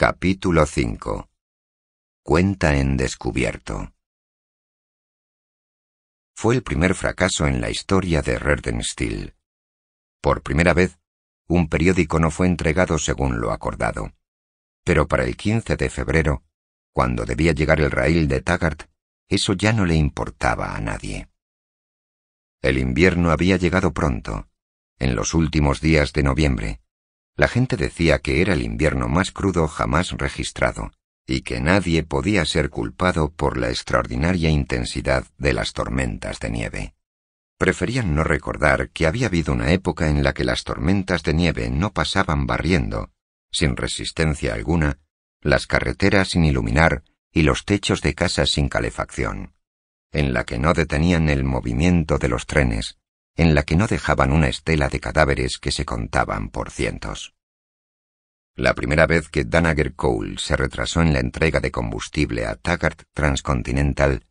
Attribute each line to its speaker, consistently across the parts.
Speaker 1: Capítulo 5 Cuenta en descubierto Fue el primer fracaso en la historia de Redenstiel. Por primera vez, un periódico no fue entregado según lo acordado. Pero para el 15 de febrero, cuando debía llegar el raíl de Taggart, eso ya no le importaba a nadie. El invierno había llegado pronto, en los últimos días de noviembre, la gente decía que era el invierno más crudo jamás registrado y que nadie podía ser culpado por la extraordinaria intensidad de las tormentas de nieve. Preferían no recordar que había habido una época en la que las tormentas de nieve no pasaban barriendo, sin resistencia alguna, las carreteras sin iluminar y los techos de casas sin calefacción, en la que no detenían el movimiento de los trenes, en la que no dejaban una estela de cadáveres que se contaban por cientos. La primera vez que Danager Cole se retrasó en la entrega de combustible a Taggart Transcontinental,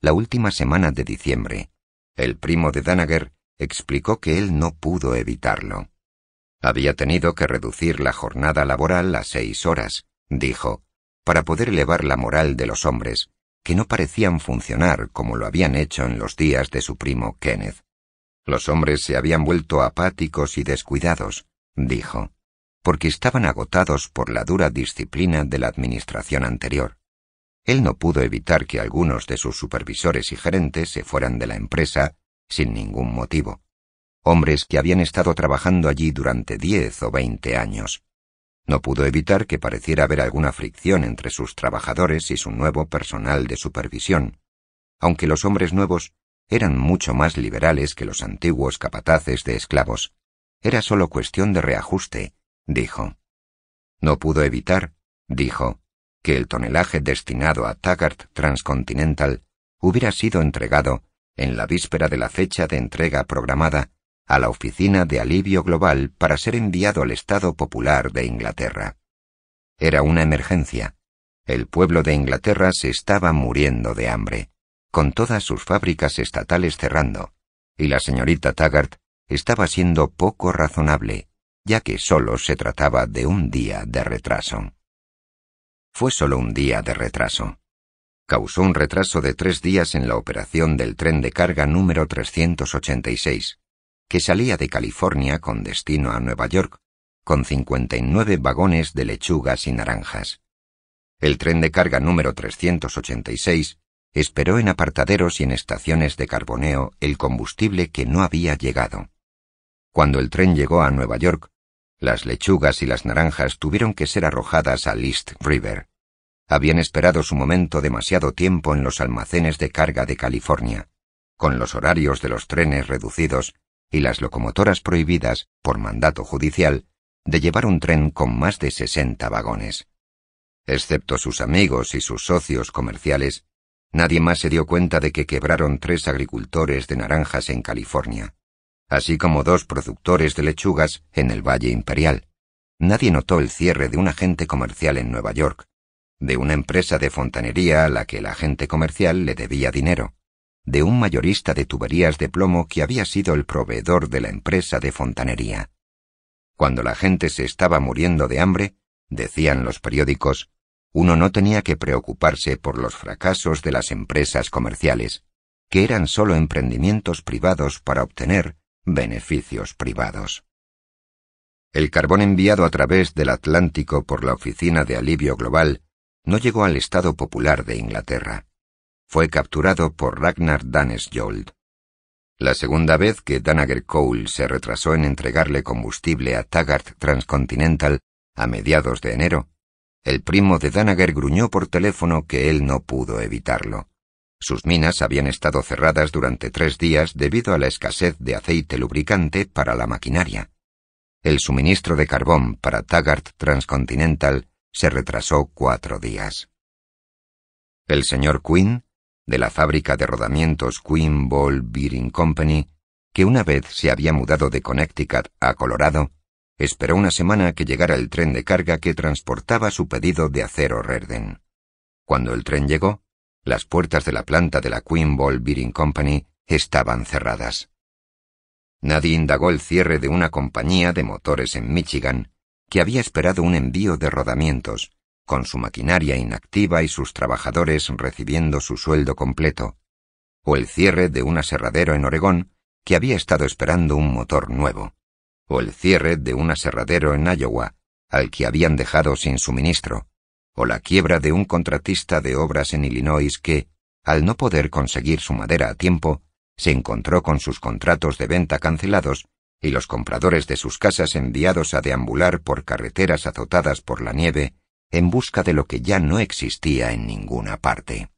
Speaker 1: la última semana de diciembre, el primo de Danager explicó que él no pudo evitarlo. Había tenido que reducir la jornada laboral a seis horas, dijo, para poder elevar la moral de los hombres, que no parecían funcionar como lo habían hecho en los días de su primo Kenneth. Los hombres se habían vuelto apáticos y descuidados, dijo, porque estaban agotados por la dura disciplina de la administración anterior. Él no pudo evitar que algunos de sus supervisores y gerentes se fueran de la empresa sin ningún motivo, hombres que habían estado trabajando allí durante diez o veinte años. No pudo evitar que pareciera haber alguna fricción entre sus trabajadores y su nuevo personal de supervisión, aunque los hombres nuevos eran mucho más liberales que los antiguos capataces de esclavos. Era solo cuestión de reajuste, dijo. No pudo evitar, dijo, que el tonelaje destinado a Taggart Transcontinental hubiera sido entregado, en la víspera de la fecha de entrega programada, a la Oficina de Alivio Global para ser enviado al Estado Popular de Inglaterra. Era una emergencia. El pueblo de Inglaterra se estaba muriendo de hambre con todas sus fábricas estatales cerrando, y la señorita Taggart estaba siendo poco razonable, ya que solo se trataba de un día de retraso. Fue solo un día de retraso. Causó un retraso de tres días en la operación del tren de carga número 386, que salía de California con destino a Nueva York, con 59 vagones de lechugas y naranjas. El tren de carga número 386 esperó en apartaderos y en estaciones de carboneo el combustible que no había llegado. Cuando el tren llegó a Nueva York, las lechugas y las naranjas tuvieron que ser arrojadas al East River. Habían esperado su momento demasiado tiempo en los almacenes de carga de California, con los horarios de los trenes reducidos y las locomotoras prohibidas, por mandato judicial, de llevar un tren con más de sesenta vagones. Excepto sus amigos y sus socios comerciales, Nadie más se dio cuenta de que quebraron tres agricultores de naranjas en California, así como dos productores de lechugas en el Valle Imperial. Nadie notó el cierre de un agente comercial en Nueva York, de una empresa de fontanería a la que el agente comercial le debía dinero, de un mayorista de tuberías de plomo que había sido el proveedor de la empresa de fontanería. Cuando la gente se estaba muriendo de hambre, decían los periódicos, uno no tenía que preocuparse por los fracasos de las empresas comerciales, que eran sólo emprendimientos privados para obtener beneficios privados. El carbón enviado a través del Atlántico por la Oficina de Alivio Global no llegó al Estado Popular de Inglaterra. Fue capturado por Ragnar Danesjold. La segunda vez que Danager Cole se retrasó en entregarle combustible a Taggart Transcontinental a mediados de enero, el primo de Danager gruñó por teléfono que él no pudo evitarlo. Sus minas habían estado cerradas durante tres días debido a la escasez de aceite lubricante para la maquinaria. El suministro de carbón para Taggart Transcontinental se retrasó cuatro días. El señor Quinn, de la fábrica de rodamientos Quinn Ball Bearing Company, que una vez se había mudado de Connecticut a Colorado, Esperó una semana que llegara el tren de carga que transportaba su pedido de acero Rerden. Cuando el tren llegó, las puertas de la planta de la Queen Ball Bearing Company estaban cerradas. Nadie indagó el cierre de una compañía de motores en Michigan que había esperado un envío de rodamientos, con su maquinaria inactiva y sus trabajadores recibiendo su sueldo completo, o el cierre de un aserradero en Oregón que había estado esperando un motor nuevo o el cierre de un aserradero en Iowa, al que habían dejado sin suministro, o la quiebra de un contratista de obras en Illinois que, al no poder conseguir su madera a tiempo, se encontró con sus contratos de venta cancelados y los compradores de sus casas enviados a deambular por carreteras azotadas por la nieve en busca de lo que ya no existía en ninguna parte.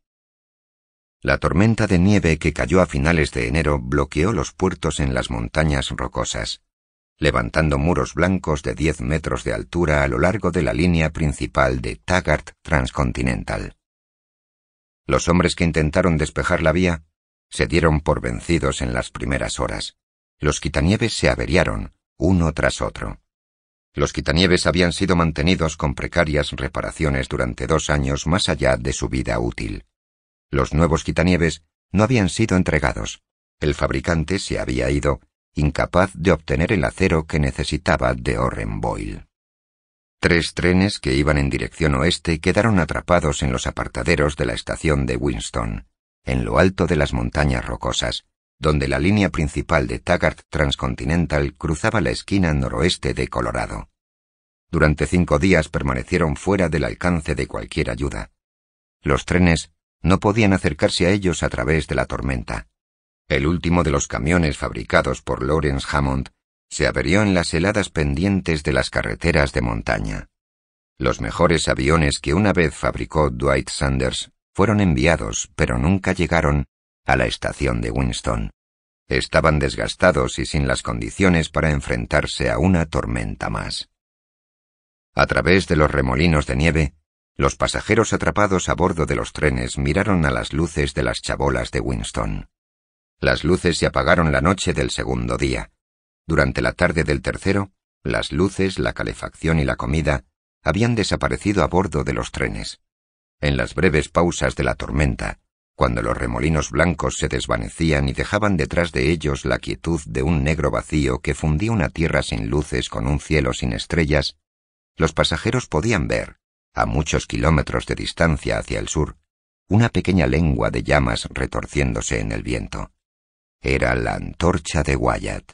Speaker 1: La tormenta de nieve que cayó a finales de enero bloqueó los puertos en las montañas rocosas levantando muros blancos de diez metros de altura a lo largo de la línea principal de Taggart Transcontinental. Los hombres que intentaron despejar la vía se dieron por vencidos en las primeras horas. Los quitanieves se averiaron, uno tras otro. Los quitanieves habían sido mantenidos con precarias reparaciones durante dos años más allá de su vida útil. Los nuevos quitanieves no habían sido entregados. El fabricante se había ido incapaz de obtener el acero que necesitaba de Orren Boyle. Tres trenes que iban en dirección oeste quedaron atrapados en los apartaderos de la estación de Winston, en lo alto de las montañas rocosas, donde la línea principal de Taggart Transcontinental cruzaba la esquina noroeste de Colorado. Durante cinco días permanecieron fuera del alcance de cualquier ayuda. Los trenes no podían acercarse a ellos a través de la tormenta. El último de los camiones fabricados por Lawrence Hammond se averió en las heladas pendientes de las carreteras de montaña. Los mejores aviones que una vez fabricó Dwight Sanders fueron enviados, pero nunca llegaron a la estación de Winston. Estaban desgastados y sin las condiciones para enfrentarse a una tormenta más. A través de los remolinos de nieve, los pasajeros atrapados a bordo de los trenes miraron a las luces de las chabolas de Winston. Las luces se apagaron la noche del segundo día. Durante la tarde del tercero, las luces, la calefacción y la comida habían desaparecido a bordo de los trenes. En las breves pausas de la tormenta, cuando los remolinos blancos se desvanecían y dejaban detrás de ellos la quietud de un negro vacío que fundía una tierra sin luces con un cielo sin estrellas, los pasajeros podían ver, a muchos kilómetros de distancia hacia el sur, una pequeña lengua de llamas retorciéndose en el viento. Era la antorcha de Wyatt.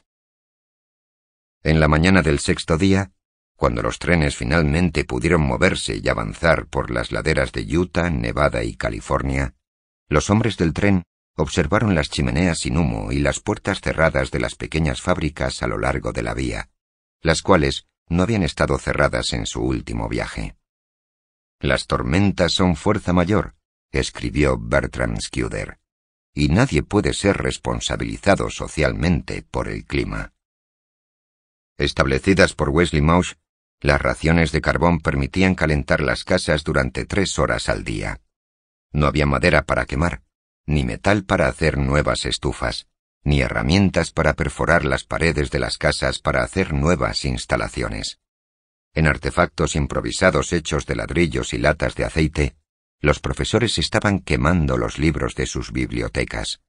Speaker 1: En la mañana del sexto día, cuando los trenes finalmente pudieron moverse y avanzar por las laderas de Utah, Nevada y California, los hombres del tren observaron las chimeneas sin humo y las puertas cerradas de las pequeñas fábricas a lo largo de la vía, las cuales no habían estado cerradas en su último viaje. Las tormentas son fuerza mayor, escribió Bertrand y nadie puede ser responsabilizado socialmente por el clima. Establecidas por Wesley Mauch, las raciones de carbón permitían calentar las casas durante tres horas al día. No había madera para quemar, ni metal para hacer nuevas estufas, ni herramientas para perforar las paredes de las casas para hacer nuevas instalaciones. En artefactos improvisados hechos de ladrillos y latas de aceite, los profesores estaban quemando los libros de sus bibliotecas,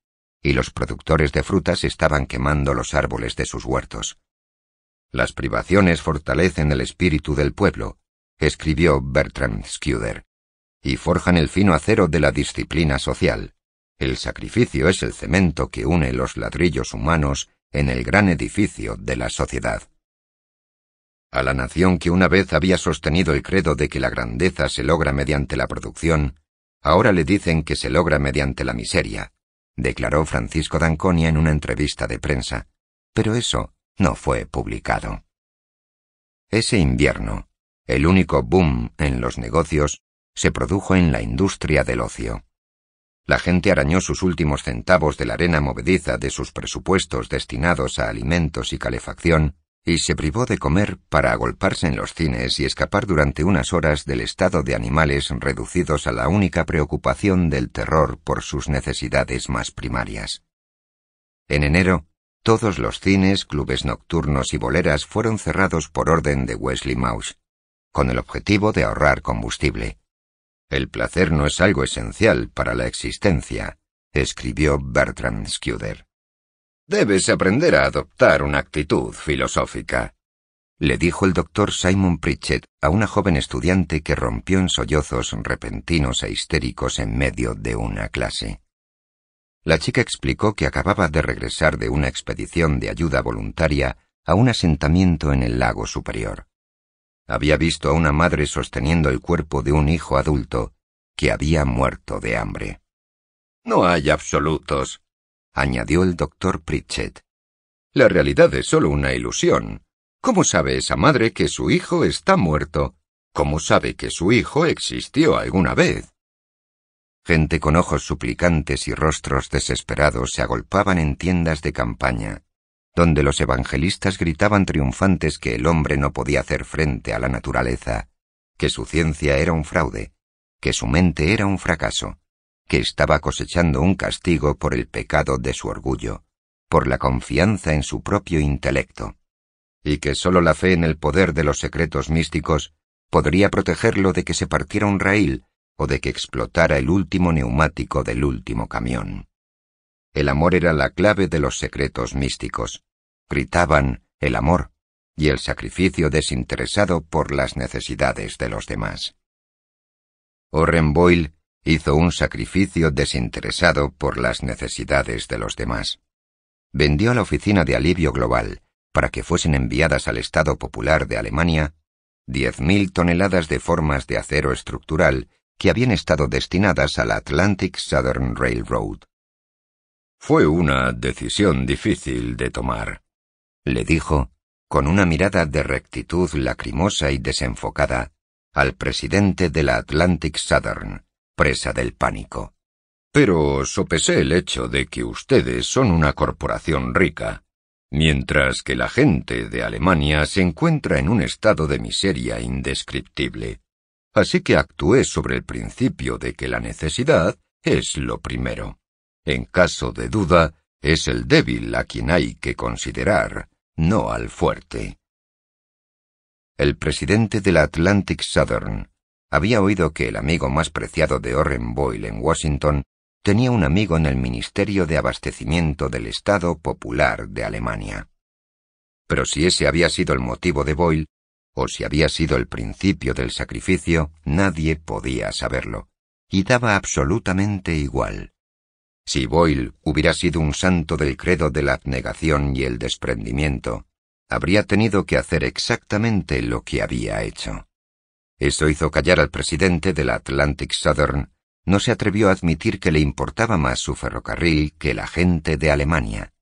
Speaker 1: y los productores de frutas estaban quemando los árboles de sus huertos. Las privaciones fortalecen el espíritu del pueblo, escribió Bertrand Scuder, y forjan el fino acero de la disciplina social. El sacrificio es el cemento que une los ladrillos humanos en el gran edificio de la sociedad a la nación que una vez había sostenido el credo de que la grandeza se logra mediante la producción, ahora le dicen que se logra mediante la miseria, declaró Francisco Danconia en una entrevista de prensa, pero eso no fue publicado. Ese invierno, el único boom en los negocios se produjo en la industria del ocio. La gente arañó sus últimos centavos de la arena movediza de sus presupuestos destinados a alimentos y calefacción y se privó de comer para agolparse en los cines y escapar durante unas horas del estado de animales reducidos a la única preocupación del terror por sus necesidades más primarias. En enero, todos los cines, clubes nocturnos y boleras fueron cerrados por orden de Wesley Mouse, con el objetivo de ahorrar combustible. El placer no es algo esencial para la existencia, escribió Bertrand Debes aprender a adoptar una actitud filosófica, le dijo el doctor Simon Pritchett a una joven estudiante que rompió en sollozos repentinos e histéricos en medio de una clase. La chica explicó que acababa de regresar de una expedición de ayuda voluntaria a un asentamiento en el lago superior. Había visto a una madre sosteniendo el cuerpo de un hijo adulto que había muerto de hambre. No hay absolutos, añadió el doctor Pritchett. La realidad es solo una ilusión. ¿Cómo sabe esa madre que su hijo está muerto? ¿Cómo sabe que su hijo existió alguna vez? Gente con ojos suplicantes y rostros desesperados se agolpaban en tiendas de campaña, donde los evangelistas gritaban triunfantes que el hombre no podía hacer frente a la naturaleza, que su ciencia era un fraude, que su mente era un fracaso, que estaba cosechando un castigo por el pecado de su orgullo, por la confianza en su propio intelecto, y que sólo la fe en el poder de los secretos místicos podría protegerlo de que se partiera un raíl o de que explotara el último neumático del último camión. El amor era la clave de los secretos místicos. Gritaban el amor y el sacrificio desinteresado por las necesidades de los demás. Oren oh Boyle hizo un sacrificio desinteresado por las necesidades de los demás. Vendió a la Oficina de Alivio Global, para que fuesen enviadas al Estado Popular de Alemania, diez mil toneladas de formas de acero estructural que habían estado destinadas a la Atlantic Southern Railroad. Fue una decisión difícil de tomar, le dijo, con una mirada de rectitud lacrimosa y desenfocada, al presidente de la Atlantic Southern, presa del pánico. Pero sopesé el hecho de que ustedes son una corporación rica, mientras que la gente de Alemania se encuentra en un estado de miseria indescriptible. Así que actué sobre el principio de que la necesidad es lo primero. En caso de duda, es el débil a quien hay que considerar, no al fuerte. El presidente de la Atlantic Southern, había oído que el amigo más preciado de Orren Boyle en Washington tenía un amigo en el Ministerio de Abastecimiento del Estado Popular de Alemania. Pero si ese había sido el motivo de Boyle, o si había sido el principio del sacrificio, nadie podía saberlo, y daba absolutamente igual. Si Boyle hubiera sido un santo del credo de la abnegación y el desprendimiento, habría tenido que hacer exactamente lo que había hecho. Esto hizo callar al presidente de la Atlantic Southern. No se atrevió a admitir que le importaba más su ferrocarril que la gente de Alemania.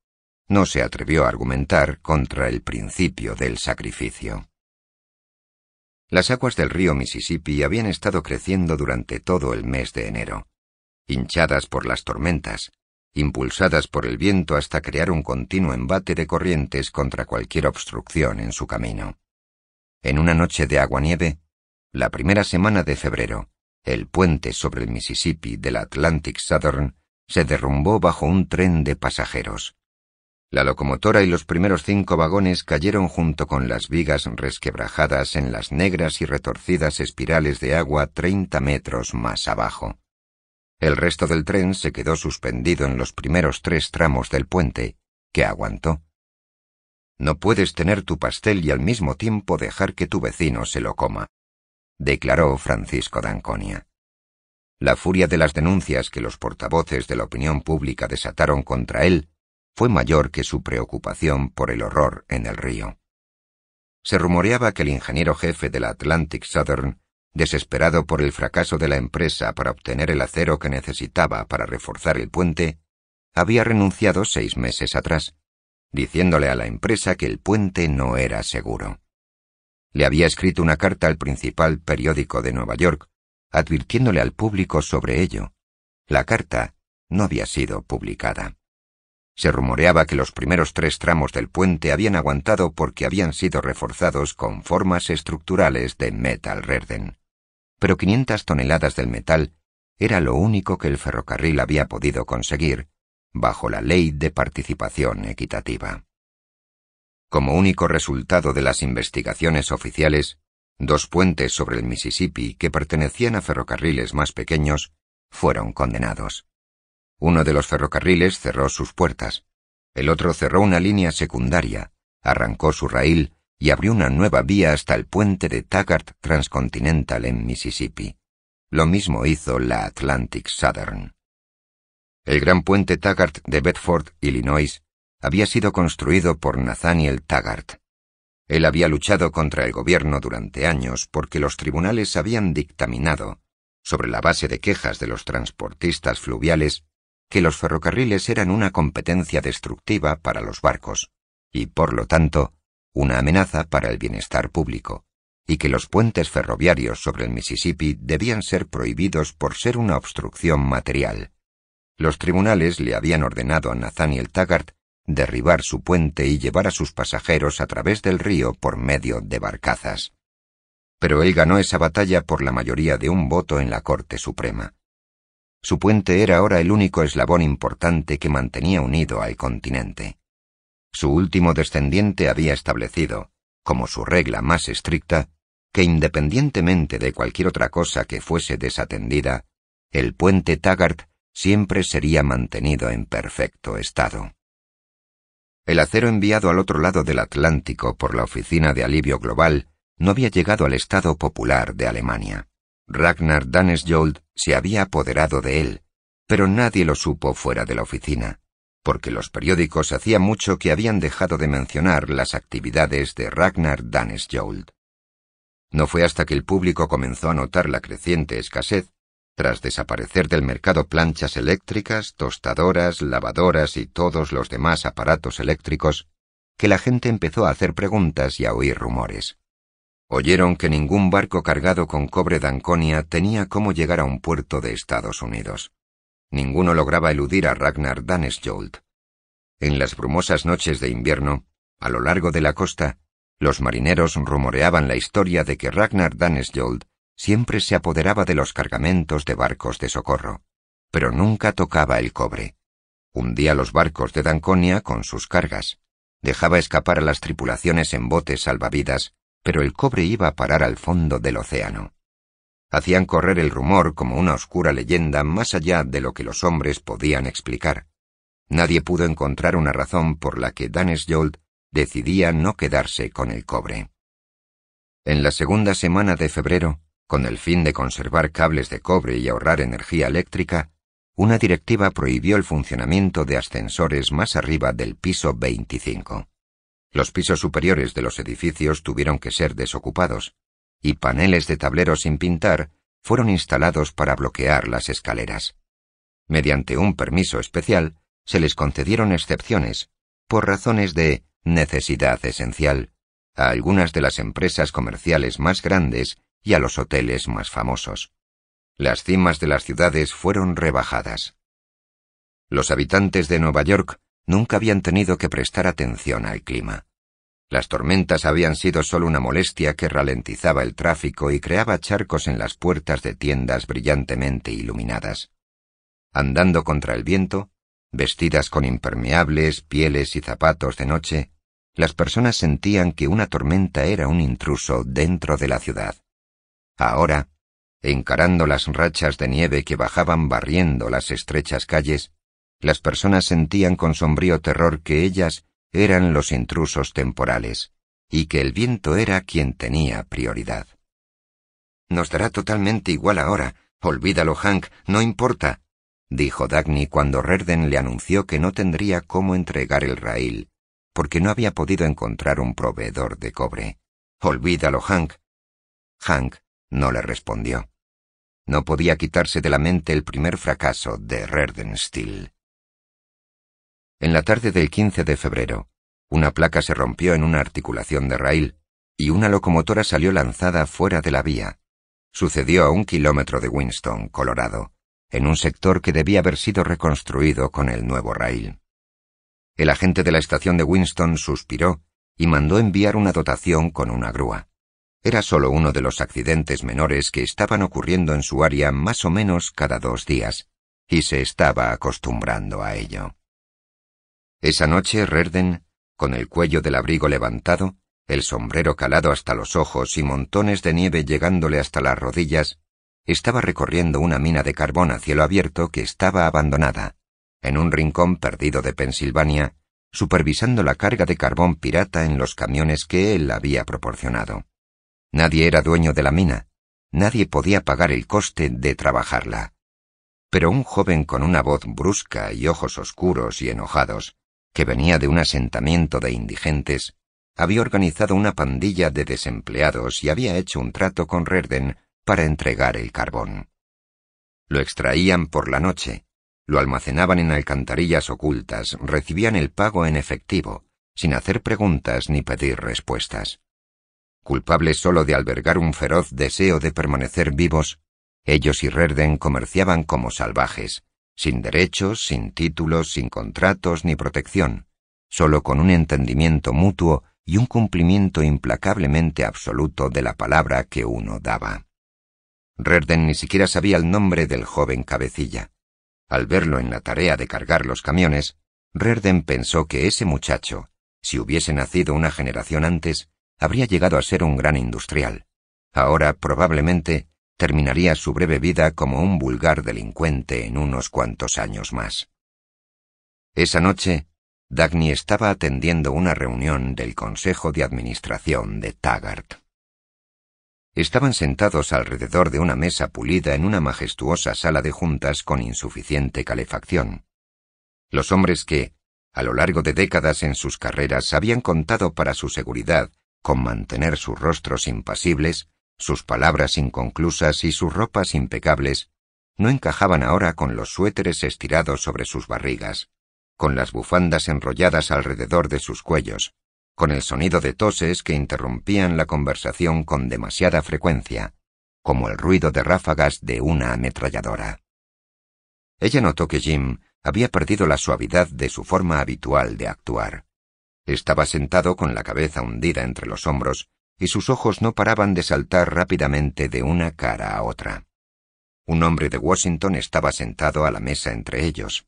Speaker 1: No se atrevió a argumentar contra el principio del sacrificio. Las aguas del río Mississippi habían estado creciendo durante todo el mes de enero, hinchadas por las tormentas, impulsadas por el viento hasta crear un continuo embate de corrientes contra cualquier obstrucción en su camino. En una noche de agua-nieve, la primera semana de febrero, el puente sobre el Mississippi del Atlantic Southern se derrumbó bajo un tren de pasajeros. La locomotora y los primeros cinco vagones cayeron junto con las vigas resquebrajadas en las negras y retorcidas espirales de agua treinta metros más abajo. El resto del tren se quedó suspendido en los primeros tres tramos del puente, que aguantó. No puedes tener tu pastel y al mismo tiempo dejar que tu vecino se lo coma declaró Francisco Danconia. La furia de las denuncias que los portavoces de la opinión pública desataron contra él fue mayor que su preocupación por el horror en el río. Se rumoreaba que el ingeniero jefe de la Atlantic Southern, desesperado por el fracaso de la empresa para obtener el acero que necesitaba para reforzar el puente, había renunciado seis meses atrás, diciéndole a la empresa que el puente no era seguro le había escrito una carta al principal periódico de Nueva York, advirtiéndole al público sobre ello. La carta no había sido publicada. Se rumoreaba que los primeros tres tramos del puente habían aguantado porque habían sido reforzados con formas estructurales de metal Rerden. Pero 500 toneladas del metal era lo único que el ferrocarril había podido conseguir, bajo la ley de participación equitativa como único resultado de las investigaciones oficiales, dos puentes sobre el Mississippi que pertenecían a ferrocarriles más pequeños fueron condenados. Uno de los ferrocarriles cerró sus puertas, el otro cerró una línea secundaria, arrancó su raíl y abrió una nueva vía hasta el puente de Taggart Transcontinental en Mississippi. Lo mismo hizo la Atlantic Southern. El gran puente Taggart de Bedford, Illinois, había sido construido por Nathaniel Taggart. Él había luchado contra el gobierno durante años porque los tribunales habían dictaminado, sobre la base de quejas de los transportistas fluviales, que los ferrocarriles eran una competencia destructiva para los barcos, y por lo tanto, una amenaza para el bienestar público, y que los puentes ferroviarios sobre el Mississippi debían ser prohibidos por ser una obstrucción material. Los tribunales le habían ordenado a Nathaniel Taggart derribar su puente y llevar a sus pasajeros a través del río por medio de barcazas. Pero él ganó esa batalla por la mayoría de un voto en la Corte Suprema. Su puente era ahora el único eslabón importante que mantenía unido al continente. Su último descendiente había establecido, como su regla más estricta, que independientemente de cualquier otra cosa que fuese desatendida, el puente Tagart siempre sería mantenido en perfecto estado. El acero enviado al otro lado del Atlántico por la Oficina de Alivio Global no había llegado al Estado Popular de Alemania. Ragnar Danesjold se había apoderado de él, pero nadie lo supo fuera de la oficina, porque los periódicos hacía mucho que habían dejado de mencionar las actividades de Ragnar Danesjold. No fue hasta que el público comenzó a notar la creciente escasez tras desaparecer del mercado planchas eléctricas, tostadoras, lavadoras y todos los demás aparatos eléctricos, que la gente empezó a hacer preguntas y a oír rumores. Oyeron que ningún barco cargado con cobre de Anconia tenía cómo llegar a un puerto de Estados Unidos. Ninguno lograba eludir a Ragnar Danesjold. En las brumosas noches de invierno, a lo largo de la costa, los marineros rumoreaban la historia de que Ragnar Danesjold siempre se apoderaba de los cargamentos de barcos de socorro, pero nunca tocaba el cobre. Hundía los barcos de Danconia con sus cargas, dejaba escapar a las tripulaciones en botes salvavidas, pero el cobre iba a parar al fondo del océano. Hacían correr el rumor como una oscura leyenda más allá de lo que los hombres podían explicar. Nadie pudo encontrar una razón por la que Danes Danesjold decidía no quedarse con el cobre. En la segunda semana de febrero, con el fin de conservar cables de cobre y ahorrar energía eléctrica, una directiva prohibió el funcionamiento de ascensores más arriba del piso 25. Los pisos superiores de los edificios tuvieron que ser desocupados, y paneles de tableros sin pintar fueron instalados para bloquear las escaleras. Mediante un permiso especial, se les concedieron excepciones, por razones de necesidad esencial, a algunas de las empresas comerciales más grandes y a los hoteles más famosos. Las cimas de las ciudades fueron rebajadas. Los habitantes de Nueva York nunca habían tenido que prestar atención al clima. Las tormentas habían sido solo una molestia que ralentizaba el tráfico y creaba charcos en las puertas de tiendas brillantemente iluminadas. Andando contra el viento, vestidas con impermeables, pieles y zapatos de noche, las personas sentían que una tormenta era un intruso dentro de la ciudad. Ahora, encarando las rachas de nieve que bajaban barriendo las estrechas calles, las personas sentían con sombrío terror que ellas eran los intrusos temporales y que el viento era quien tenía prioridad. Nos dará totalmente igual ahora. Olvídalo, Hank, no importa, dijo Dagny cuando Rerden le anunció que no tendría cómo entregar el raíl, porque no había podido encontrar un proveedor de cobre. Olvídalo, Hank. Hank no le respondió. No podía quitarse de la mente el primer fracaso de Redenstiel. En la tarde del 15 de febrero, una placa se rompió en una articulación de rail y una locomotora salió lanzada fuera de la vía. Sucedió a un kilómetro de Winston, Colorado, en un sector que debía haber sido reconstruido con el nuevo rail. El agente de la estación de Winston suspiró y mandó enviar una dotación con una grúa. Era solo uno de los accidentes menores que estaban ocurriendo en su área más o menos cada dos días, y se estaba acostumbrando a ello. Esa noche Rerden, con el cuello del abrigo levantado, el sombrero calado hasta los ojos y montones de nieve llegándole hasta las rodillas, estaba recorriendo una mina de carbón a cielo abierto que estaba abandonada, en un rincón perdido de Pensilvania, supervisando la carga de carbón pirata en los camiones que él había proporcionado. Nadie era dueño de la mina, nadie podía pagar el coste de trabajarla. Pero un joven con una voz brusca y ojos oscuros y enojados, que venía de un asentamiento de indigentes, había organizado una pandilla de desempleados y había hecho un trato con Rerden para entregar el carbón. Lo extraían por la noche, lo almacenaban en alcantarillas ocultas, recibían el pago en efectivo, sin hacer preguntas ni pedir respuestas culpables solo de albergar un feroz deseo de permanecer vivos, ellos y Rerden comerciaban como salvajes, sin derechos, sin títulos, sin contratos ni protección, solo con un entendimiento mutuo y un cumplimiento implacablemente absoluto de la palabra que uno daba. Rerden ni siquiera sabía el nombre del joven cabecilla. Al verlo en la tarea de cargar los camiones, Rerden pensó que ese muchacho, si hubiese nacido una generación antes, habría llegado a ser un gran industrial. Ahora probablemente terminaría su breve vida como un vulgar delincuente en unos cuantos años más. Esa noche, Dagny estaba atendiendo una reunión del Consejo de Administración de Taggart. Estaban sentados alrededor de una mesa pulida en una majestuosa sala de juntas con insuficiente calefacción. Los hombres que, a lo largo de décadas en sus carreras, habían contado para su seguridad con mantener sus rostros impasibles, sus palabras inconclusas y sus ropas impecables, no encajaban ahora con los suéteres estirados sobre sus barrigas, con las bufandas enrolladas alrededor de sus cuellos, con el sonido de toses que interrumpían la conversación con demasiada frecuencia, como el ruido de ráfagas de una ametralladora. Ella notó que Jim había perdido la suavidad de su forma habitual de actuar. Estaba sentado con la cabeza hundida entre los hombros, y sus ojos no paraban de saltar rápidamente de una cara a otra. Un hombre de Washington estaba sentado a la mesa entre ellos.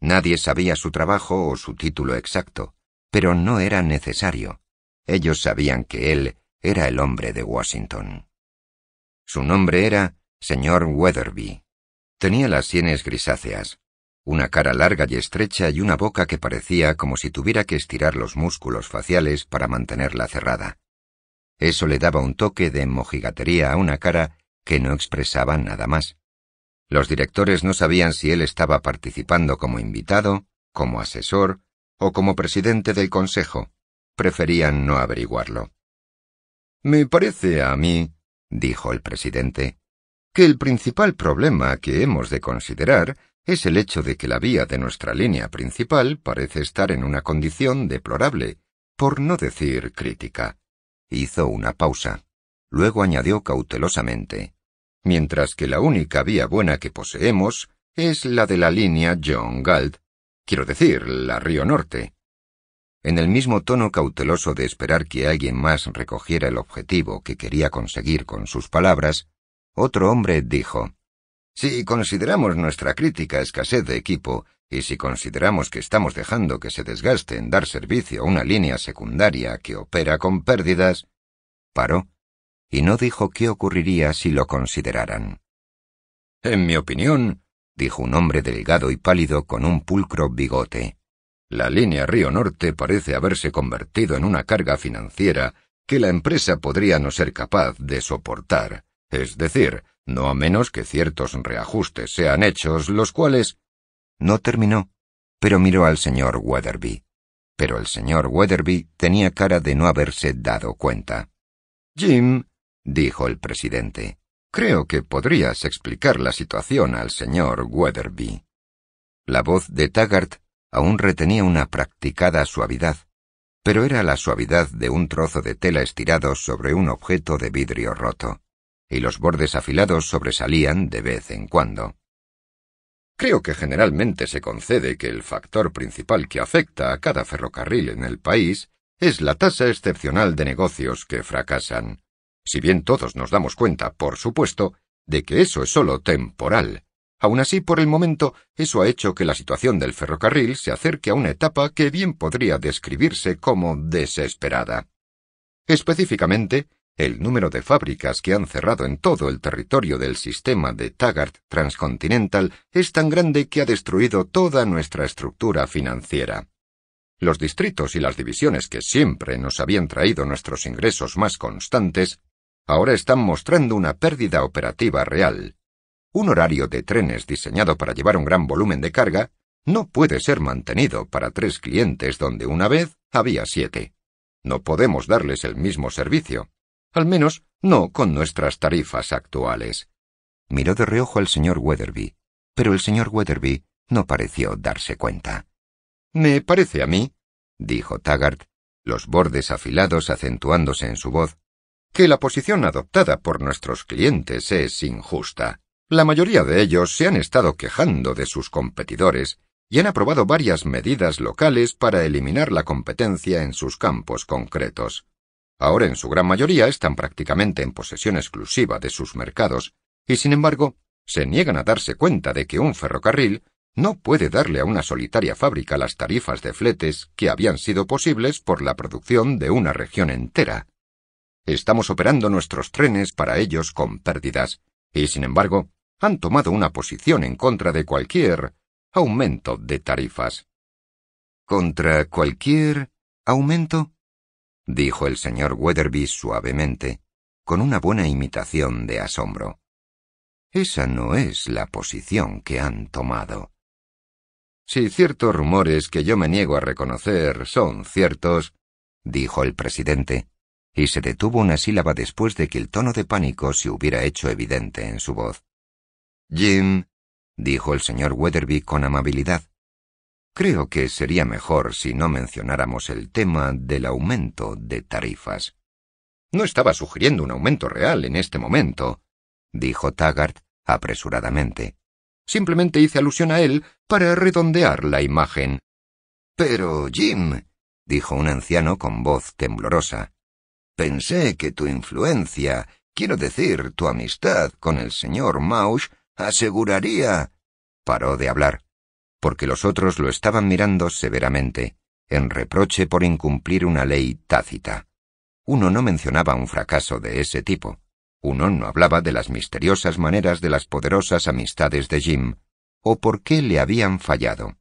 Speaker 1: Nadie sabía su trabajo o su título exacto, pero no era necesario. Ellos sabían que él era el hombre de Washington. Su nombre era señor Weatherby. Tenía las sienes grisáceas, una cara larga y estrecha y una boca que parecía como si tuviera que estirar los músculos faciales para mantenerla cerrada. Eso le daba un toque de mojigatería a una cara que no expresaba nada más. Los directores no sabían si él estaba participando como invitado, como asesor o como presidente del consejo. Preferían no averiguarlo. Me parece a mí, dijo el presidente, que el principal problema que hemos de considerar es el hecho de que la vía de nuestra línea principal parece estar en una condición deplorable, por no decir crítica. Hizo una pausa. Luego añadió cautelosamente, mientras que la única vía buena que poseemos es la de la línea John Galt, quiero decir, la Río Norte. En el mismo tono cauteloso de esperar que alguien más recogiera el objetivo que quería conseguir con sus palabras, otro hombre dijo, si consideramos nuestra crítica escasez de equipo, y si consideramos que estamos dejando que se desgaste en dar servicio a una línea secundaria que opera con pérdidas, paró y no dijo qué ocurriría si lo consideraran. En mi opinión, dijo un hombre delgado y pálido con un pulcro bigote, la línea Río Norte parece haberse convertido en una carga financiera que la empresa podría no ser capaz de soportar, es decir, no a menos que ciertos reajustes sean hechos, los cuales. No terminó, pero miró al señor Weatherby. Pero el señor Weatherby tenía cara de no haberse dado cuenta. Jim, dijo el presidente, creo que podrías explicar la situación al señor Weatherby. La voz de Taggart aún retenía una practicada suavidad, pero era la suavidad de un trozo de tela estirado sobre un objeto de vidrio roto y los bordes afilados sobresalían de vez en cuando. Creo que generalmente se concede que el factor principal que afecta a cada ferrocarril en el país es la tasa excepcional de negocios que fracasan, si bien todos nos damos cuenta, por supuesto, de que eso es solo temporal. Aun así, por el momento, eso ha hecho que la situación del ferrocarril se acerque a una etapa que bien podría describirse como desesperada. Específicamente, el número de fábricas que han cerrado en todo el territorio del sistema de Taggart Transcontinental es tan grande que ha destruido toda nuestra estructura financiera. Los distritos y las divisiones que siempre nos habían traído nuestros ingresos más constantes, ahora están mostrando una pérdida operativa real. Un horario de trenes diseñado para llevar un gran volumen de carga no puede ser mantenido para tres clientes donde una vez había siete. No podemos darles el mismo servicio. Al menos no con nuestras tarifas actuales. Miró de reojo al señor Weatherby, pero el señor Weatherby no pareció darse cuenta. Me parece a mí, dijo Taggart, los bordes afilados acentuándose en su voz, que la posición adoptada por nuestros clientes es injusta. La mayoría de ellos se han estado quejando de sus competidores y han aprobado varias medidas locales para eliminar la competencia en sus campos concretos ahora en su gran mayoría están prácticamente en posesión exclusiva de sus mercados, y sin embargo, se niegan a darse cuenta de que un ferrocarril no puede darle a una solitaria fábrica las tarifas de fletes que habían sido posibles por la producción de una región entera. Estamos operando nuestros trenes para ellos con pérdidas, y sin embargo, han tomado una posición en contra de cualquier aumento de tarifas. ¿Contra cualquier aumento? dijo el señor Weatherby suavemente, con una buena imitación de asombro. Esa no es la posición que han tomado. Si ciertos rumores que yo me niego a reconocer son ciertos, dijo el presidente, y se detuvo una sílaba después de que el tono de pánico se hubiera hecho evidente en su voz. Jim, dijo el señor Weatherby con amabilidad, Creo que sería mejor si no mencionáramos el tema del aumento de tarifas. No estaba sugiriendo un aumento real en este momento, dijo Taggart apresuradamente. Simplemente hice alusión a él para redondear la imagen. Pero, Jim, dijo un anciano con voz temblorosa, pensé que tu influencia, quiero decir, tu amistad con el señor Mausch, aseguraría. paró de hablar porque los otros lo estaban mirando severamente, en reproche por incumplir una ley tácita. Uno no mencionaba un fracaso de ese tipo. Uno no hablaba de las misteriosas maneras de las poderosas amistades de Jim, o por qué le habían fallado.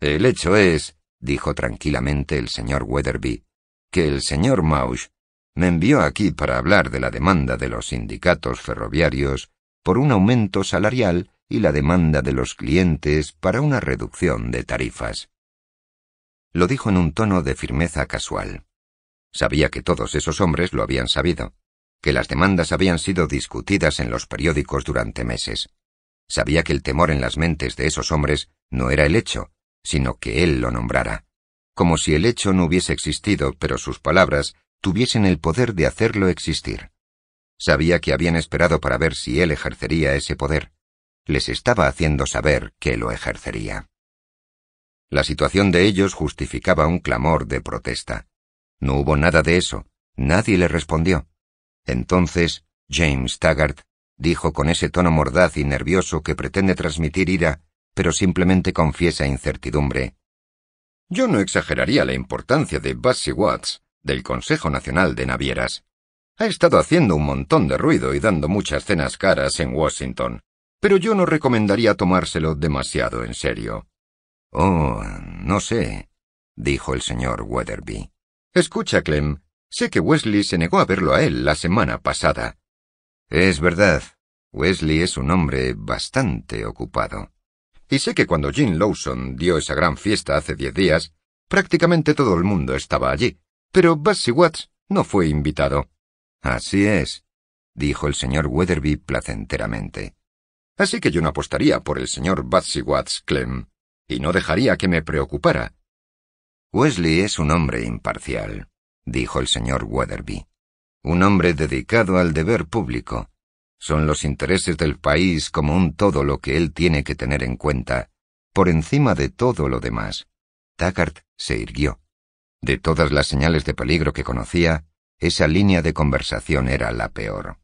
Speaker 1: El hecho es, dijo tranquilamente el señor Weatherby, que el señor Mauch me envió aquí para hablar de la demanda de los sindicatos ferroviarios por un aumento salarial y la demanda de los clientes para una reducción de tarifas. Lo dijo en un tono de firmeza casual. Sabía que todos esos hombres lo habían sabido, que las demandas habían sido discutidas en los periódicos durante meses. Sabía que el temor en las mentes de esos hombres no era el hecho, sino que él lo nombrara, como si el hecho no hubiese existido, pero sus palabras tuviesen el poder de hacerlo existir. Sabía que habían esperado para ver si él ejercería ese poder, les estaba haciendo saber que lo ejercería. La situación de ellos justificaba un clamor de protesta. No hubo nada de eso. Nadie le respondió. Entonces, James Taggart dijo con ese tono mordaz y nervioso que pretende transmitir ira, pero simplemente confiesa incertidumbre. Yo no exageraría la importancia de Bassi Watts, del Consejo Nacional de Navieras. Ha estado haciendo un montón de ruido y dando muchas cenas caras en Washington, pero yo no recomendaría tomárselo demasiado en serio. Oh, no sé, dijo el señor Weatherby. Escucha, Clem, sé que Wesley se negó a verlo a él la semana pasada. Es verdad, Wesley es un hombre bastante ocupado. Y sé que cuando Jim Lawson dio esa gran fiesta hace diez días, prácticamente todo el mundo estaba allí, pero Bassy Watts no fue invitado. Así es, dijo el señor Weatherby placenteramente. Así que yo no apostaría por el señor Batsy Watts Clem, y no dejaría que me preocupara. Wesley es un hombre imparcial, dijo el señor Weatherby. Un hombre dedicado al deber público. Son los intereses del país como un todo lo que él tiene que tener en cuenta, por encima de todo lo demás. Taggart se irguió. De todas las señales de peligro que conocía, esa línea de conversación era la peor.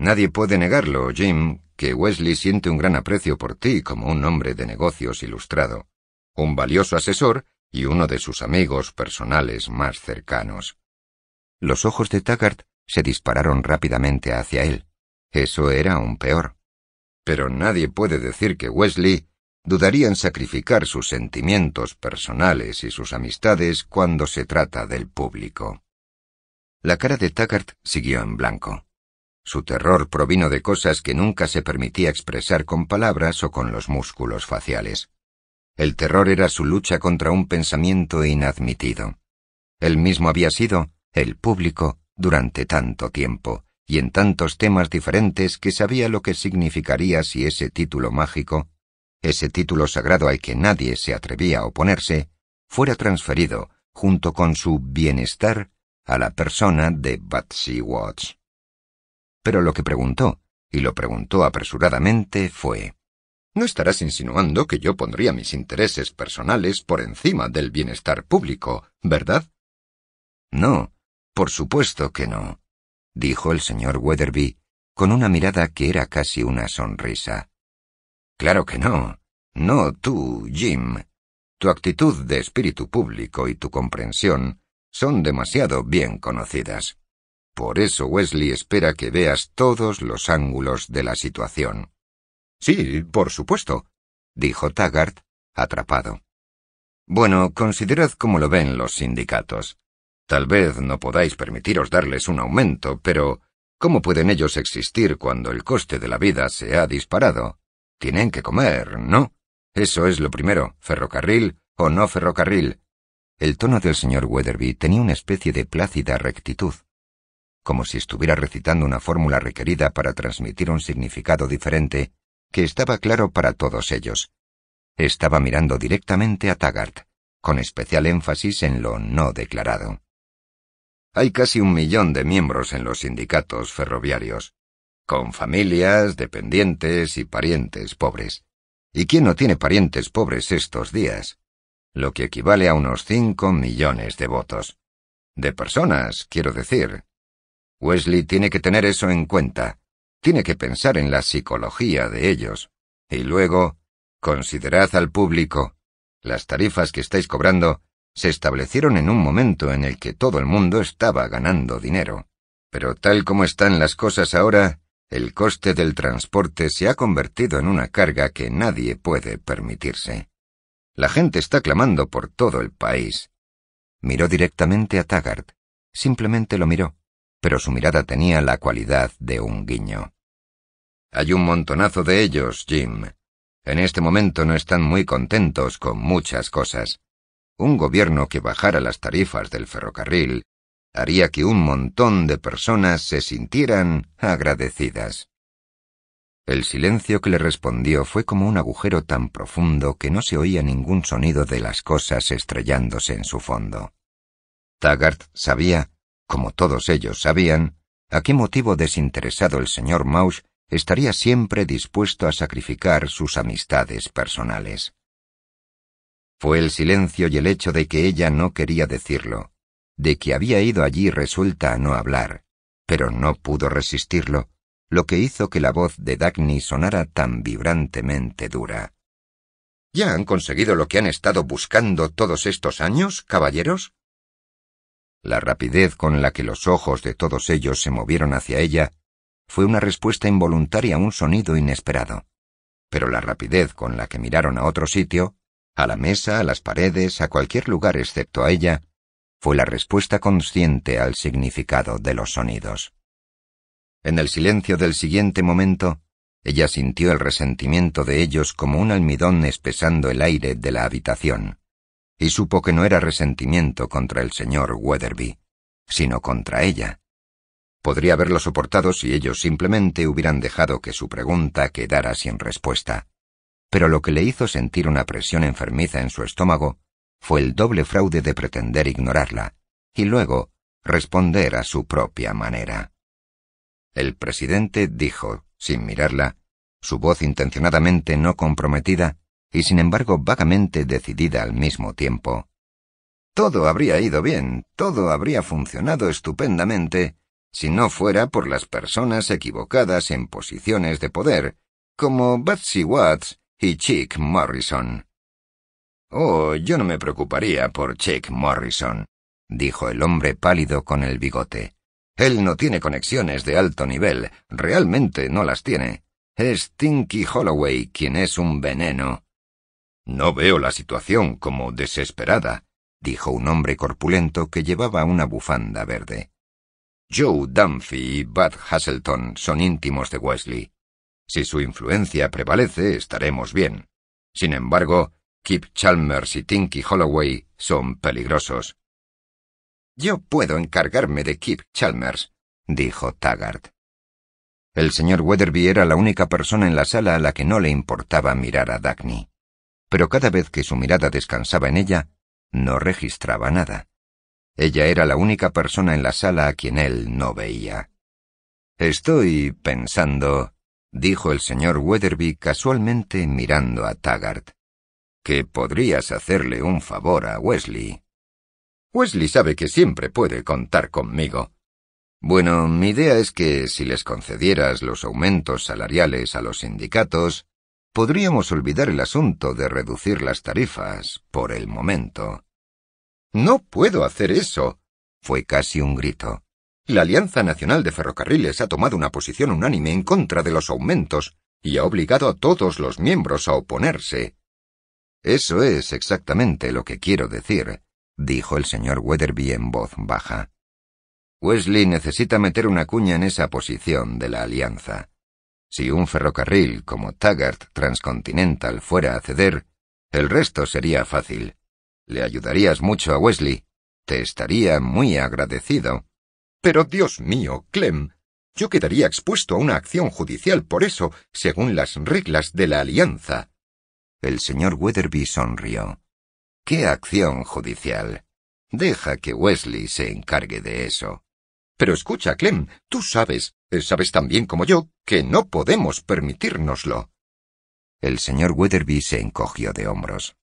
Speaker 1: Nadie puede negarlo, Jim, que Wesley siente un gran aprecio por ti como un hombre de negocios ilustrado, un valioso asesor y uno de sus amigos personales más cercanos. Los ojos de Taggart se dispararon rápidamente hacia él. Eso era un peor. Pero nadie puede decir que Wesley dudaría en sacrificar sus sentimientos personales y sus amistades cuando se trata del público. La cara de Taggart siguió en blanco. Su terror provino de cosas que nunca se permitía expresar con palabras o con los músculos faciales. El terror era su lucha contra un pensamiento inadmitido. Él mismo había sido el público durante tanto tiempo y en tantos temas diferentes que sabía lo que significaría si ese título mágico, ese título sagrado al que nadie se atrevía a oponerse, fuera transferido, junto con su bienestar, a la persona de Batsy Watts. Pero lo que preguntó, y lo preguntó apresuradamente, fue ¿No estarás insinuando que yo pondría mis intereses personales por encima del bienestar público, verdad? No, por supuesto que no, dijo el señor Weatherby, con una mirada que era casi una sonrisa. Claro que no. No tú, Jim. Tu actitud de espíritu público y tu comprensión son demasiado bien conocidas. Por eso Wesley espera que veas todos los ángulos de la situación. Sí, por supuesto, dijo Taggart, atrapado. Bueno, considerad cómo lo ven los sindicatos. Tal vez no podáis permitiros darles un aumento, pero ¿cómo pueden ellos existir cuando el coste de la vida se ha disparado? Tienen que comer, ¿no? Eso es lo primero, ferrocarril o no ferrocarril. El tono del señor Weatherby tenía una especie de plácida rectitud como si estuviera recitando una fórmula requerida para transmitir un significado diferente, que estaba claro para todos ellos. Estaba mirando directamente a Taggart, con especial énfasis en lo no declarado. Hay casi un millón de miembros en los sindicatos ferroviarios, con familias, dependientes y parientes pobres. ¿Y quién no tiene parientes pobres estos días? Lo que equivale a unos cinco millones de votos. De personas, quiero decir, Wesley tiene que tener eso en cuenta. Tiene que pensar en la psicología de ellos. Y luego, considerad al público. Las tarifas que estáis cobrando se establecieron en un momento en el que todo el mundo estaba ganando dinero. Pero tal como están las cosas ahora, el coste del transporte se ha convertido en una carga que nadie puede permitirse. La gente está clamando por todo el país. Miró directamente a Taggart. Simplemente lo miró pero su mirada tenía la cualidad de un guiño. Hay un montonazo de ellos, Jim. En este momento no están muy contentos con muchas cosas. Un gobierno que bajara las tarifas del ferrocarril haría que un montón de personas se sintieran agradecidas. El silencio que le respondió fue como un agujero tan profundo que no se oía ningún sonido de las cosas estrellándose en su fondo. Taggart sabía como todos ellos sabían, a qué motivo desinteresado el señor Mauch estaría siempre dispuesto a sacrificar sus amistades personales. Fue el silencio y el hecho de que ella no quería decirlo, de que había ido allí resuelta a no hablar, pero no pudo resistirlo, lo que hizo que la voz de Dagny sonara tan vibrantemente dura. ¿Ya han conseguido lo que han estado buscando todos estos años, caballeros? La rapidez con la que los ojos de todos ellos se movieron hacia ella fue una respuesta involuntaria a un sonido inesperado. Pero la rapidez con la que miraron a otro sitio, a la mesa, a las paredes, a cualquier lugar excepto a ella, fue la respuesta consciente al significado de los sonidos. En el silencio del siguiente momento, ella sintió el resentimiento de ellos como un almidón espesando el aire de la habitación y supo que no era resentimiento contra el señor Weatherby, sino contra ella. Podría haberlo soportado si ellos simplemente hubieran dejado que su pregunta quedara sin respuesta. Pero lo que le hizo sentir una presión enfermiza en su estómago fue el doble fraude de pretender ignorarla, y luego responder a su propia manera. El presidente dijo, sin mirarla, su voz intencionadamente no comprometida, y sin embargo vagamente decidida al mismo tiempo. Todo habría ido bien, todo habría funcionado estupendamente, si no fuera por las personas equivocadas en posiciones de poder, como Betsy Watts y Chick Morrison. Oh, yo no me preocuparía por Chick Morrison, dijo el hombre pálido con el bigote. Él no tiene conexiones de alto nivel, realmente no las tiene. Es Tinky Holloway quien es un veneno. No veo la situación como desesperada, dijo un hombre corpulento que llevaba una bufanda verde. Joe Dunphy y Bud Hasselton son íntimos de Wesley. Si su influencia prevalece, estaremos bien. Sin embargo, Kip Chalmers y Tinky Holloway son peligrosos. Yo puedo encargarme de Kip Chalmers, dijo Taggart. El señor Weatherby era la única persona en la sala a la que no le importaba mirar a Dagny pero cada vez que su mirada descansaba en ella, no registraba nada. Ella era la única persona en la sala a quien él no veía. Estoy pensando, dijo el señor Weatherby casualmente mirando a Taggart, que podrías hacerle un favor a Wesley. Wesley sabe que siempre puede contar conmigo. Bueno, mi idea es que si les concedieras los aumentos salariales a los sindicatos, podríamos olvidar el asunto de reducir las tarifas por el momento. No puedo hacer eso. fue casi un grito. La Alianza Nacional de Ferrocarriles ha tomado una posición unánime en contra de los aumentos y ha obligado a todos los miembros a oponerse. Eso es exactamente lo que quiero decir, dijo el señor Weatherby en voz baja. Wesley necesita meter una cuña en esa posición de la Alianza. Si un ferrocarril como Taggart Transcontinental fuera a ceder, el resto sería fácil. Le ayudarías mucho a Wesley. Te estaría muy agradecido. Pero Dios mío, Clem, yo quedaría expuesto a una acción judicial por eso, según las reglas de la alianza. El señor Weatherby sonrió. ¿Qué acción judicial? Deja que Wesley se encargue de eso. Pero escucha, Clem, tú sabes, eh, sabes tan bien como yo que no podemos permitírnoslo. El señor Weatherby se encogió de hombros.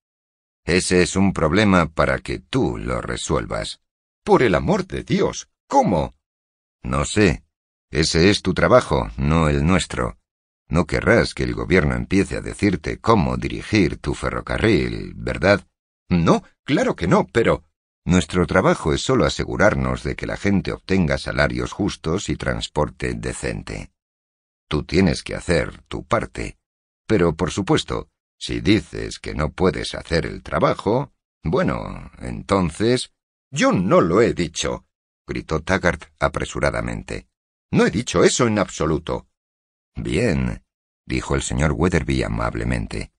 Speaker 1: Ese es un problema para que tú lo resuelvas. Por el amor de Dios. ¿Cómo? No sé. Ese es tu trabajo, no el nuestro. No querrás que el gobierno empiece a decirte cómo dirigir tu ferrocarril, ¿verdad? No, claro que no, pero nuestro trabajo es solo asegurarnos de que la gente obtenga salarios justos y transporte decente. Tú tienes que hacer tu parte. Pero, por supuesto, si dices que no puedes hacer el trabajo, bueno, entonces. Yo no lo he dicho, gritó Taggart apresuradamente. No he dicho eso en absoluto. Bien, dijo el señor Weatherby amablemente.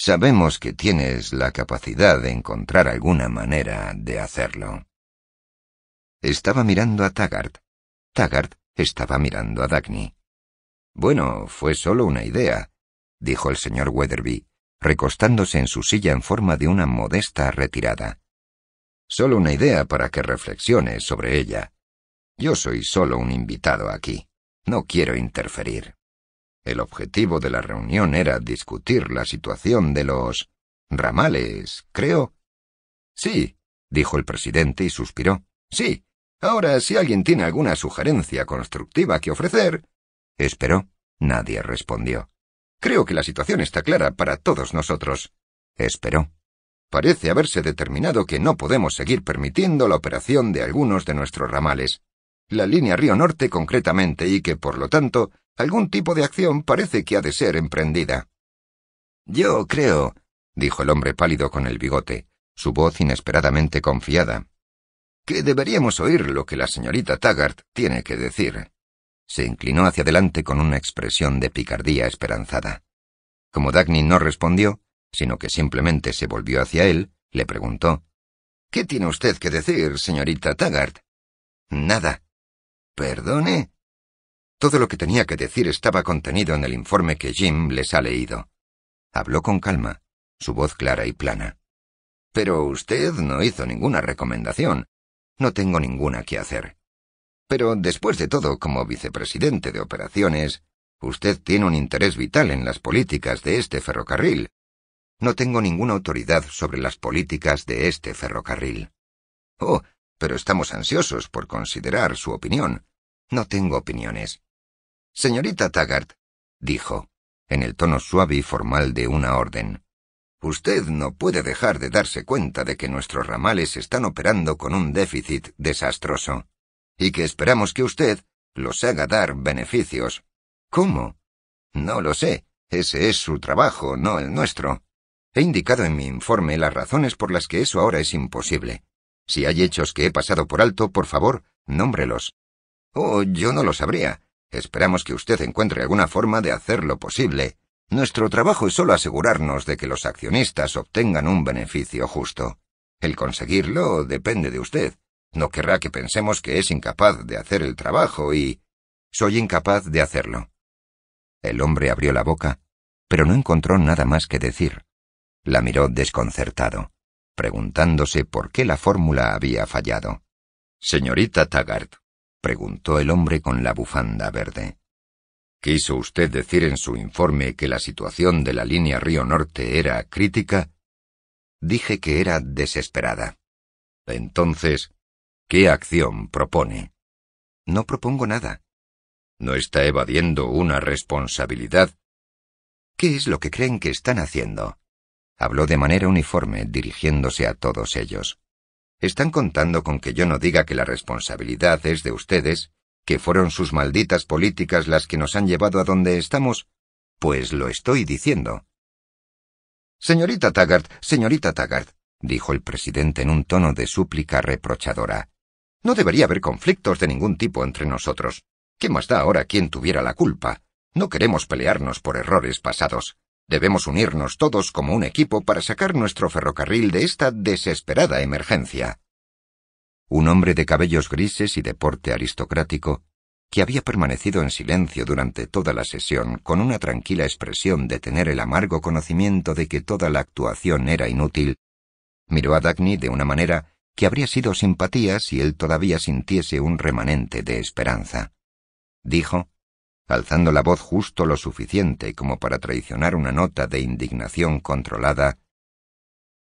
Speaker 1: Sabemos que tienes la capacidad de encontrar alguna manera de hacerlo. Estaba mirando a Taggart. Taggart estaba mirando a Dagny. Bueno, fue solo una idea, dijo el señor Weatherby, recostándose en su silla en forma de una modesta retirada. Solo una idea para que reflexiones sobre ella. Yo soy solo un invitado aquí. No quiero interferir. El objetivo de la reunión era discutir la situación de los ramales, creo. Sí, dijo el presidente y suspiró. Sí. Ahora, si alguien tiene alguna sugerencia constructiva que ofrecer. Esperó. Nadie respondió. Creo que la situación está clara para todos nosotros. Esperó. Parece haberse determinado que no podemos seguir permitiendo la operación de algunos de nuestros ramales la línea Río Norte concretamente y que, por lo tanto, algún tipo de acción parece que ha de ser emprendida. Yo creo, dijo el hombre pálido con el bigote, su voz inesperadamente confiada, que deberíamos oír lo que la señorita Taggart tiene que decir. Se inclinó hacia adelante con una expresión de picardía esperanzada. Como Dagny no respondió, sino que simplemente se volvió hacia él, le preguntó ¿Qué tiene usted que decir, señorita Taggart? Nada, ¿Perdone? Todo lo que tenía que decir estaba contenido en el informe que Jim les ha leído. Habló con calma, su voz clara y plana. Pero usted no hizo ninguna recomendación. No tengo ninguna que hacer. Pero después de todo, como vicepresidente de operaciones, usted tiene un interés vital en las políticas de este ferrocarril. No tengo ninguna autoridad sobre las políticas de este ferrocarril. Oh, pero estamos ansiosos por considerar su opinión. No tengo opiniones. Señorita Taggart, dijo, en el tono suave y formal de una orden. Usted no puede dejar de darse cuenta de que nuestros ramales están operando con un déficit desastroso, y que esperamos que usted los haga dar beneficios. ¿Cómo? No lo sé. Ese es su trabajo, no el nuestro. He indicado en mi informe las razones por las que eso ahora es imposible. Si hay hechos que he pasado por alto, por favor, nómbrelos. Oh, yo no lo sabría. Esperamos que usted encuentre alguna forma de hacer lo posible. Nuestro trabajo es solo asegurarnos de que los accionistas obtengan un beneficio justo. El conseguirlo depende de usted. No querrá que pensemos que es incapaz de hacer el trabajo y... Soy incapaz de hacerlo. El hombre abrió la boca, pero no encontró nada más que decir. La miró desconcertado, preguntándose por qué la fórmula había fallado. Señorita Taggart, preguntó el hombre con la bufanda verde. ¿Quiso usted decir en su informe que la situación de la línea Río Norte era crítica? Dije que era desesperada. Entonces, ¿qué acción propone? No propongo nada. ¿No está evadiendo una responsabilidad? ¿Qué es lo que creen que están haciendo? Habló de manera uniforme, dirigiéndose a todos ellos están contando con que yo no diga que la responsabilidad es de ustedes, que fueron sus malditas políticas las que nos han llevado a donde estamos, pues lo estoy diciendo. Señorita Taggart, señorita Taggart, dijo el presidente en un tono de súplica reprochadora. No debería haber conflictos de ningún tipo entre nosotros. ¿Qué más da ahora quien tuviera la culpa? No queremos pelearnos por errores pasados. Debemos unirnos todos como un equipo para sacar nuestro ferrocarril de esta desesperada emergencia. Un hombre de cabellos grises y de porte aristocrático, que había permanecido en silencio durante toda la sesión con una tranquila expresión de tener el amargo conocimiento de que toda la actuación era inútil, miró a Dagny de una manera que habría sido simpatía si él todavía sintiese un remanente de esperanza. Dijo alzando la voz justo lo suficiente como para traicionar una nota de indignación controlada,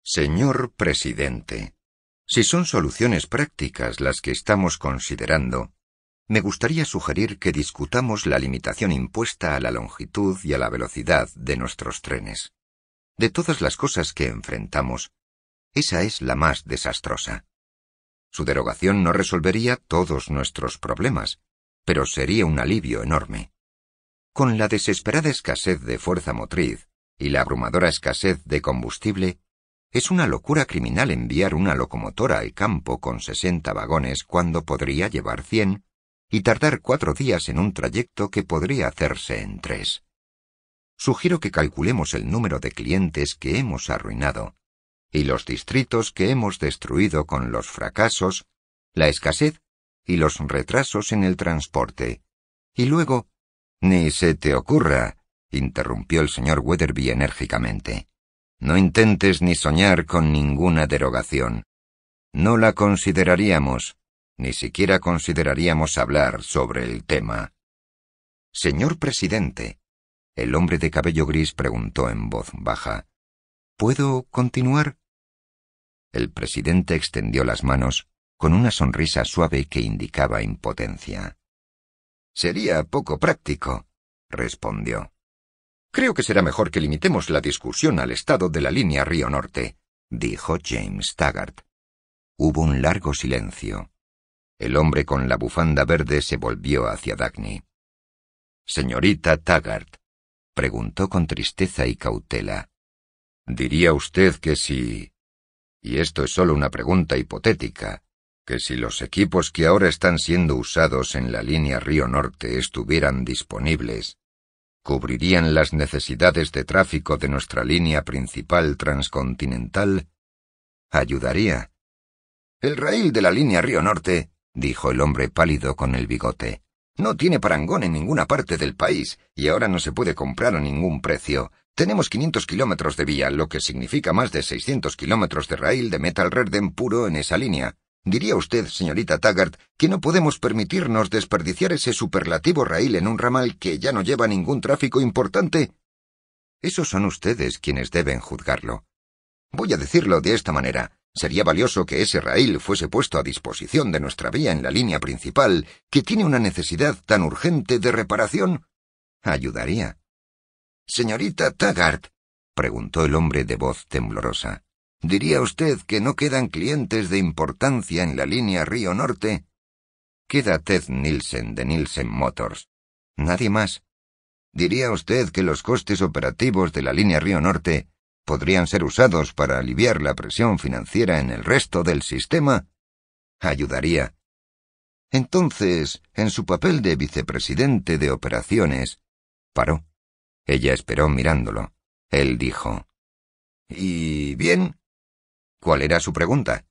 Speaker 1: Señor presidente, si son soluciones prácticas las que estamos considerando, me gustaría sugerir que discutamos la limitación impuesta a la longitud y a la velocidad de nuestros trenes. De todas las cosas que enfrentamos, esa es la más desastrosa. Su derogación no resolvería todos nuestros problemas, pero sería un alivio enorme. Con la desesperada escasez de fuerza motriz y la abrumadora escasez de combustible, es una locura criminal enviar una locomotora al campo con sesenta vagones cuando podría llevar cien y tardar cuatro días en un trayecto que podría hacerse en tres. Sugiero que calculemos el número de clientes que hemos arruinado y los distritos que hemos destruido con los fracasos, la escasez y los retrasos en el transporte. Y luego... Ni se te ocurra, interrumpió el señor Weatherby enérgicamente. No intentes ni soñar con ninguna derogación. No la consideraríamos, ni siquiera consideraríamos hablar sobre el tema. Señor presidente, el hombre de cabello gris preguntó en voz baja, ¿puedo continuar? El presidente extendió las manos con una sonrisa suave que indicaba impotencia. Sería poco práctico, respondió. Creo que será mejor que limitemos la discusión al estado de la línea Río Norte, dijo James Taggart. Hubo un largo silencio. El hombre con la bufanda verde se volvió hacia Dagny. Señorita Taggart, preguntó con tristeza y cautela. ¿Diría usted que si... y esto es solo una pregunta hipotética, que si los equipos que ahora están siendo usados en la línea Río Norte estuvieran disponibles, cubrirían las necesidades de tráfico de nuestra línea principal transcontinental, ayudaría. El rail de la línea Río Norte, dijo el hombre pálido con el bigote, no tiene parangón en ninguna parte del país y ahora no se puede comprar a ningún precio. Tenemos quinientos kilómetros de vía, lo que significa más de 600 kilómetros de rail de metal red puro en esa línea. Diría usted, señorita Taggart, que no podemos permitirnos desperdiciar ese superlativo rail en un ramal que ya no lleva ningún tráfico importante. Esos son ustedes quienes deben juzgarlo. Voy a decirlo de esta manera. Sería valioso que ese rail fuese puesto a disposición de nuestra vía en la línea principal, que tiene una necesidad tan urgente de reparación. Ayudaría. Señorita Taggart, preguntó el hombre de voz temblorosa. ¿Diría usted que no quedan clientes de importancia en la línea Río Norte? Queda Ted Nielsen de Nielsen Motors. Nadie más. ¿Diría usted que los costes operativos de la línea Río Norte podrían ser usados para aliviar la presión financiera en el resto del sistema? Ayudaría. Entonces, en su papel de vicepresidente de operaciones, paró. Ella esperó mirándolo. Él dijo. ¿Y bien? ¿Cuál era su pregunta?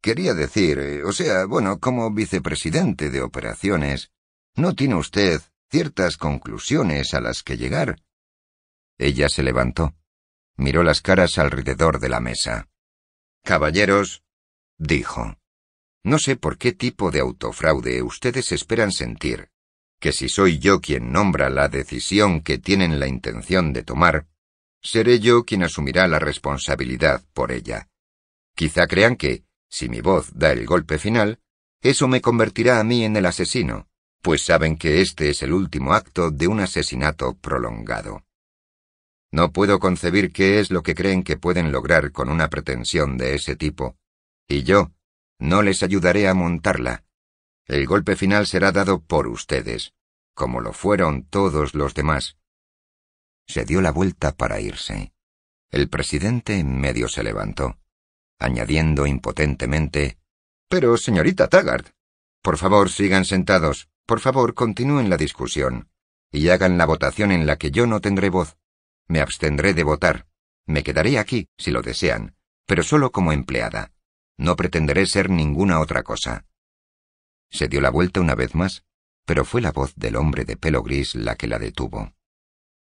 Speaker 1: Quería decir, eh, o sea, bueno, como vicepresidente de operaciones, ¿no tiene usted ciertas conclusiones a las que llegar? Ella se levantó. Miró las caras alrededor de la mesa. Caballeros, dijo. No sé por qué tipo de autofraude ustedes esperan sentir, que si soy yo quien nombra la decisión que tienen la intención de tomar, seré yo quien asumirá la responsabilidad por ella. Quizá crean que, si mi voz da el golpe final, eso me convertirá a mí en el asesino, pues saben que este es el último acto de un asesinato prolongado. No puedo concebir qué es lo que creen que pueden lograr con una pretensión de ese tipo, y yo no les ayudaré a montarla. El golpe final será dado por ustedes, como lo fueron todos los demás. Se dio la vuelta para irse. El presidente en medio se levantó añadiendo impotentemente Pero, señorita Taggart, por favor sigan sentados, por favor continúen la discusión, y hagan la votación en la que yo no tendré voz. Me abstendré de votar. Me quedaré aquí, si lo desean, pero solo como empleada. No pretenderé ser ninguna otra cosa. Se dio la vuelta una vez más, pero fue la voz del hombre de pelo gris la que la detuvo.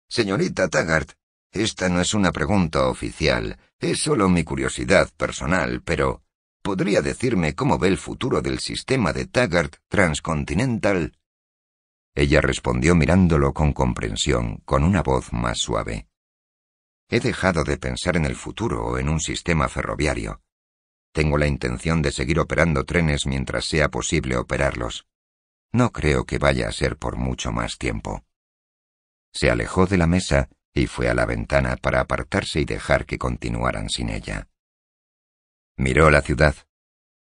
Speaker 1: Señorita Taggart, esta no es una pregunta oficial, es solo mi curiosidad personal, pero ¿podría decirme cómo ve el futuro del sistema de Taggart Transcontinental? Ella respondió mirándolo con comprensión, con una voz más suave. He dejado de pensar en el futuro o en un sistema ferroviario. Tengo la intención de seguir operando trenes mientras sea posible operarlos. No creo que vaya a ser por mucho más tiempo. Se alejó de la mesa y fue a la ventana para apartarse y dejar que continuaran sin ella. Miró la ciudad.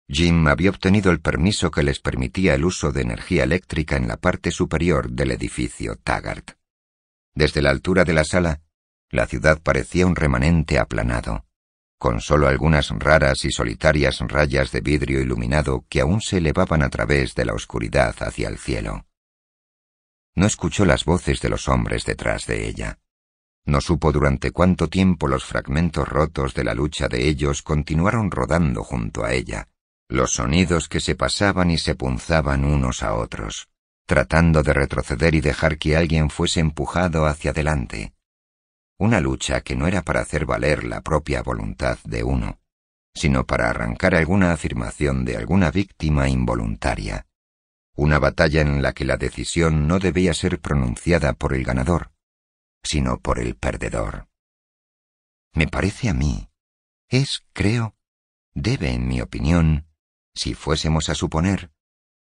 Speaker 1: Jim había obtenido el permiso que les permitía el uso de energía eléctrica en la parte superior del edificio Taggart. Desde la altura de la sala, la ciudad parecía un remanente aplanado, con solo algunas raras y solitarias rayas de vidrio iluminado que aún se elevaban a través de la oscuridad hacia el cielo. No escuchó las voces de los hombres detrás de ella. No supo durante cuánto tiempo los fragmentos rotos de la lucha de ellos continuaron rodando junto a ella, los sonidos que se pasaban y se punzaban unos a otros, tratando de retroceder y dejar que alguien fuese empujado hacia adelante. Una lucha que no era para hacer valer la propia voluntad de uno, sino para arrancar alguna afirmación de alguna víctima involuntaria. Una batalla en la que la decisión no debía ser pronunciada por el ganador, sino por el perdedor. Me parece a mí, es, creo, debe, en mi opinión, si fuésemos a suponer,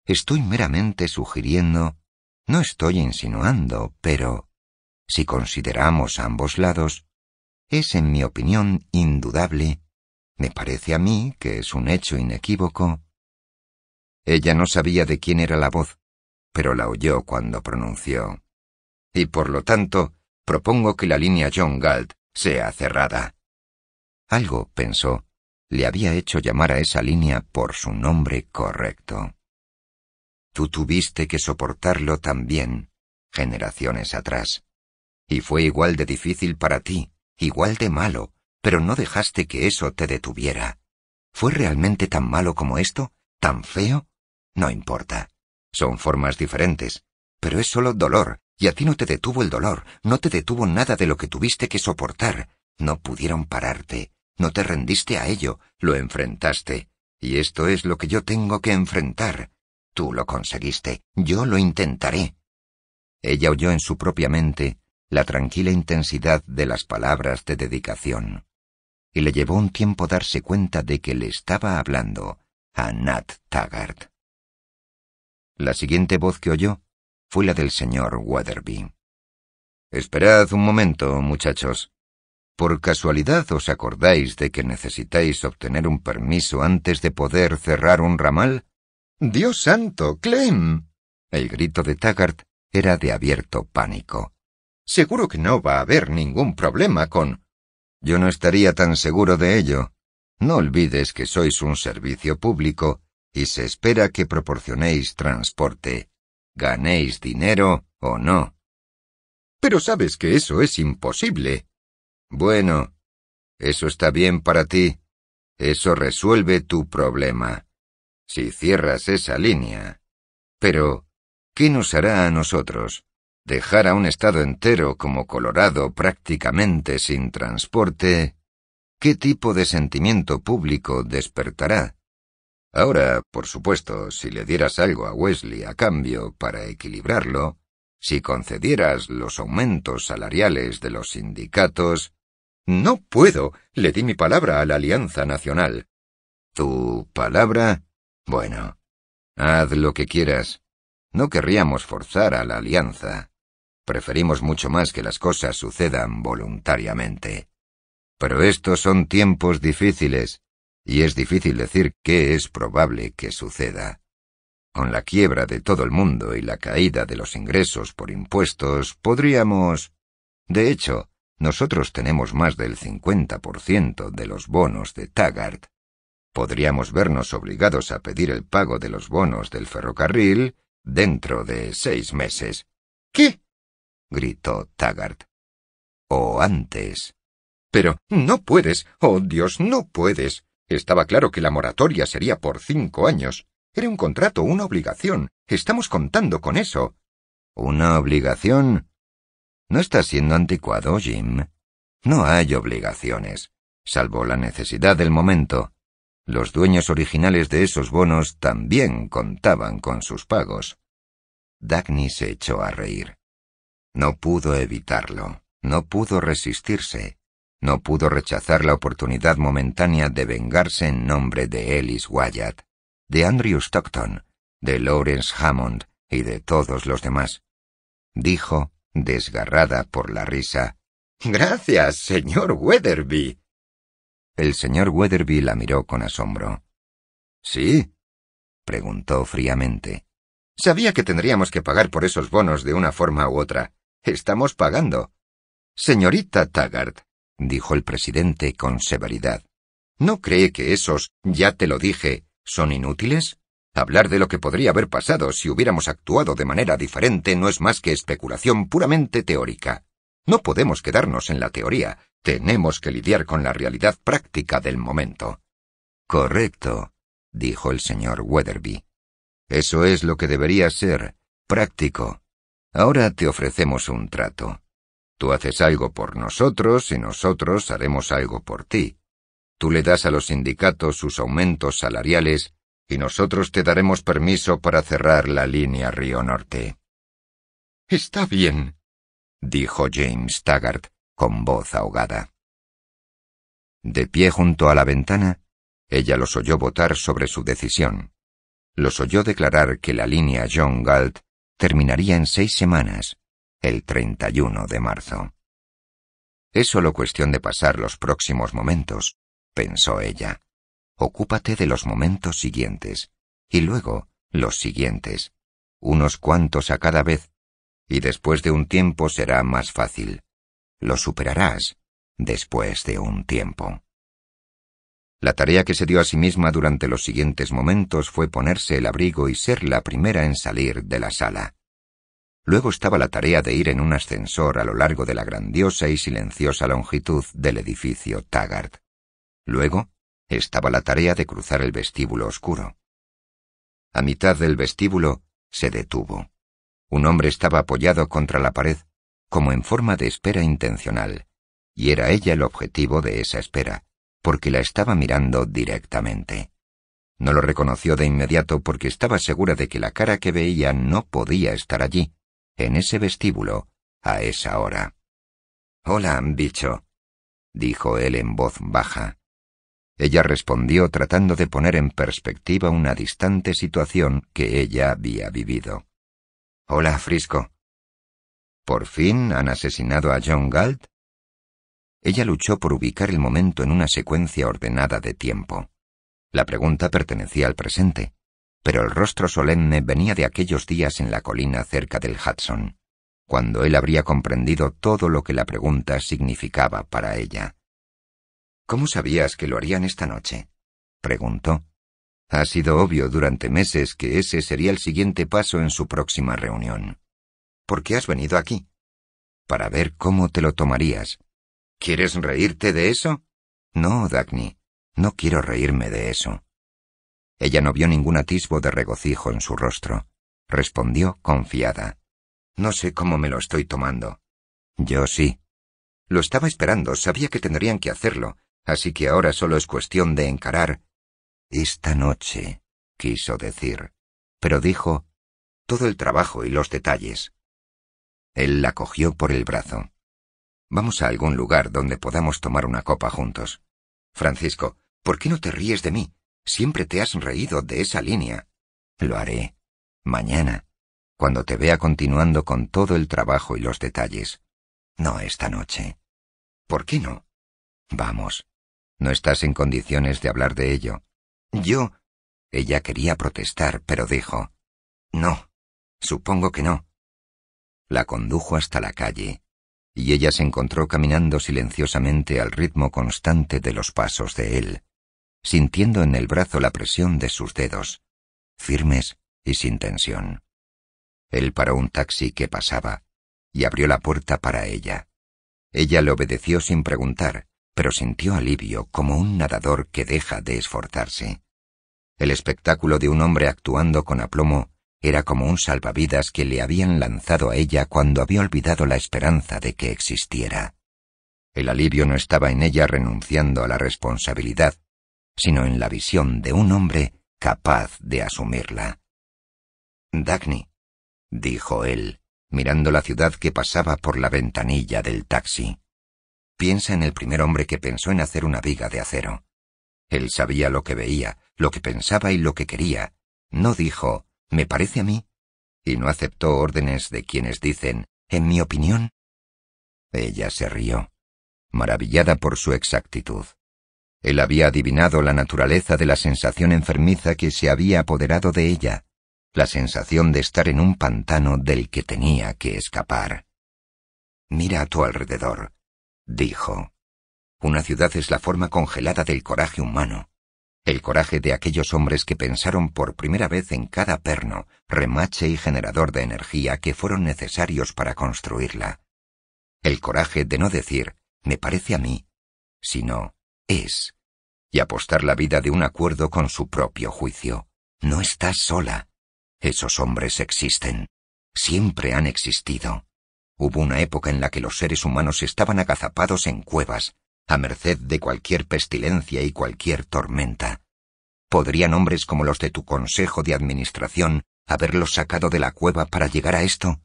Speaker 1: estoy meramente sugiriendo, no estoy insinuando, pero, si consideramos ambos lados, es, en mi opinión, indudable, me parece a mí que es un hecho inequívoco. Ella no sabía de quién era la voz, pero la oyó cuando pronunció. Y por lo tanto, Propongo que la línea John Galt sea cerrada. Algo, pensó, le había hecho llamar a esa línea por su nombre correcto. Tú tuviste que soportarlo también, generaciones atrás. Y fue igual de difícil para ti, igual de malo, pero no dejaste que eso te detuviera. ¿Fue realmente tan malo como esto? ¿Tan feo? No importa. Son formas diferentes, pero es solo dolor, y a ti no te detuvo el dolor, no te detuvo nada de lo que tuviste que soportar. No pudieron pararte, no te rendiste a ello, lo enfrentaste. Y esto es lo que yo tengo que enfrentar. Tú lo conseguiste, yo lo intentaré. Ella oyó en su propia mente la tranquila intensidad de las palabras de dedicación. Y le llevó un tiempo darse cuenta de que le estaba hablando a Nat Taggart. La siguiente voz que oyó fue la del señor Weatherby. Esperad un momento, muchachos. ¿Por casualidad os acordáis de que necesitáis obtener un permiso antes de poder cerrar un ramal? Dios santo, Clem. El grito de Taggart era de abierto pánico. Seguro que no va a haber ningún problema con. Yo no estaría tan seguro de ello. No olvides que sois un servicio público y se espera que proporcionéis transporte ganéis dinero o no. Pero sabes que eso es imposible. Bueno, eso está bien para ti. Eso resuelve tu problema. Si cierras esa línea. Pero, ¿qué nos hará a nosotros? Dejar a un estado entero como Colorado prácticamente sin transporte. ¿Qué tipo de sentimiento público despertará? Ahora, por supuesto, si le dieras algo a Wesley a cambio para equilibrarlo, si concedieras los aumentos salariales de los sindicatos. No puedo. Le di mi palabra a la Alianza Nacional. ¿Tu palabra? Bueno, haz lo que quieras. No querríamos forzar a la Alianza. Preferimos mucho más que las cosas sucedan voluntariamente. Pero estos son tiempos difíciles y es difícil decir qué es probable que suceda. Con la quiebra de todo el mundo y la caída de los ingresos por impuestos, podríamos... De hecho, nosotros tenemos más del cincuenta por ciento de los bonos de Taggart. Podríamos vernos obligados a pedir el pago de los bonos del ferrocarril dentro de seis meses. ¿Qué? gritó Taggart. O antes. Pero no puedes, oh Dios, no puedes. Estaba claro que la moratoria sería por cinco años. Era un contrato, una obligación. Estamos contando con eso. ¿Una obligación? ¿No está siendo anticuado, Jim? No hay obligaciones, salvo la necesidad del momento. Los dueños originales de esos bonos también contaban con sus pagos. Dagny se echó a reír. No pudo evitarlo, no pudo resistirse no pudo rechazar la oportunidad momentánea de vengarse en nombre de Ellis Wyatt, de Andrew Stockton, de Lawrence Hammond y de todos los demás. Dijo, desgarrada por la risa, Gracias, señor Weatherby. El señor Weatherby la miró con asombro. ¿Sí? preguntó fríamente. Sabía que tendríamos que pagar por esos bonos de una forma u otra. Estamos pagando. Señorita Taggart, dijo el presidente con severidad. ¿No cree que esos, ya te lo dije, son inútiles? Hablar de lo que podría haber pasado si hubiéramos actuado de manera diferente no es más que especulación puramente teórica. No podemos quedarnos en la teoría, tenemos que lidiar con la realidad práctica del momento. Correcto, dijo el señor Weatherby. Eso es lo que debería ser, práctico. Ahora te ofrecemos un trato. Tú haces algo por nosotros y nosotros haremos algo por ti. Tú le das a los sindicatos sus aumentos salariales y nosotros te daremos permiso para cerrar la línea Río Norte. Está bien, dijo James Taggart con voz ahogada. De pie junto a la ventana, ella los oyó votar sobre su decisión. Los oyó declarar que la línea John Galt terminaría en seis semanas el 31 de marzo. Es solo cuestión de pasar los próximos momentos, pensó ella. Ocúpate de los momentos siguientes, y luego los siguientes, unos cuantos a cada vez, y después de un tiempo será más fácil. Lo superarás después de un tiempo. La tarea que se dio a sí misma durante los siguientes momentos fue ponerse el abrigo y ser la primera en salir de la sala. Luego estaba la tarea de ir en un ascensor a lo largo de la grandiosa y silenciosa longitud del edificio Taggart. Luego estaba la tarea de cruzar el vestíbulo oscuro. A mitad del vestíbulo se detuvo. Un hombre estaba apoyado contra la pared, como en forma de espera intencional, y era ella el objetivo de esa espera, porque la estaba mirando directamente. No lo reconoció de inmediato porque estaba segura de que la cara que veía no podía estar allí, en ese vestíbulo a esa hora. Hola, bicho, dijo él en voz baja. Ella respondió tratando de poner en perspectiva una distante situación que ella había vivido. Hola, Frisco. ¿Por fin han asesinado a John Galt? Ella luchó por ubicar el momento en una secuencia ordenada de tiempo. La pregunta pertenecía al presente, pero el rostro solemne venía de aquellos días en la colina cerca del Hudson, cuando él habría comprendido todo lo que la pregunta significaba para ella. ¿Cómo sabías que lo harían esta noche? preguntó. Ha sido obvio durante meses que ese sería el siguiente paso en su próxima reunión. ¿Por qué has venido aquí? Para ver cómo te lo tomarías. ¿Quieres reírte de eso? No, Dagny, no quiero reírme de eso. Ella no vio ningún atisbo de regocijo en su rostro. Respondió confiada. No sé cómo me lo estoy tomando. Yo sí. Lo estaba esperando, sabía que tendrían que hacerlo, así que ahora solo es cuestión de encarar. Esta noche, quiso decir, pero dijo todo el trabajo y los detalles. Él la cogió por el brazo. Vamos a algún lugar donde podamos tomar una copa juntos. Francisco, ¿por qué no te ríes de mí? Siempre te has reído de esa línea. Lo haré. Mañana, cuando te vea continuando con todo el trabajo y los detalles. No esta noche. ¿Por qué no? Vamos. No estás en condiciones de hablar de ello. Yo. Ella quería protestar, pero dijo. No. Supongo que no. La condujo hasta la calle, y ella se encontró caminando silenciosamente al ritmo constante de los pasos de él sintiendo en el brazo la presión de sus dedos, firmes y sin tensión. Él paró un taxi que pasaba y abrió la puerta para ella. Ella le obedeció sin preguntar, pero sintió alivio como un nadador que deja de esforzarse. El espectáculo de un hombre actuando con aplomo era como un salvavidas que le habían lanzado a ella cuando había olvidado la esperanza de que existiera. El alivio no estaba en ella renunciando a la responsabilidad, sino en la visión de un hombre capaz de asumirla. Dagny, dijo él, mirando la ciudad que pasaba por la ventanilla del taxi. Piensa en el primer hombre que pensó en hacer una viga de acero. Él sabía lo que veía, lo que pensaba y lo que quería. No dijo, me parece a mí, y no aceptó órdenes de quienes dicen, en mi opinión. Ella se rió, maravillada por su exactitud. Él había adivinado la naturaleza de la sensación enfermiza que se había apoderado de ella, la sensación de estar en un pantano del que tenía que escapar. Mira a tu alrededor, dijo. Una ciudad es la forma congelada del coraje humano, el coraje de aquellos hombres que pensaron por primera vez en cada perno, remache y generador de energía que fueron necesarios para construirla. El coraje de no decir, me parece a mí, sino, es y apostar la vida de un acuerdo con su propio juicio. No estás sola. Esos hombres existen. Siempre han existido. Hubo una época en la que los seres humanos estaban agazapados en cuevas, a merced de cualquier pestilencia y cualquier tormenta. ¿Podrían hombres como los de tu consejo de administración haberlos sacado de la cueva para llegar a esto?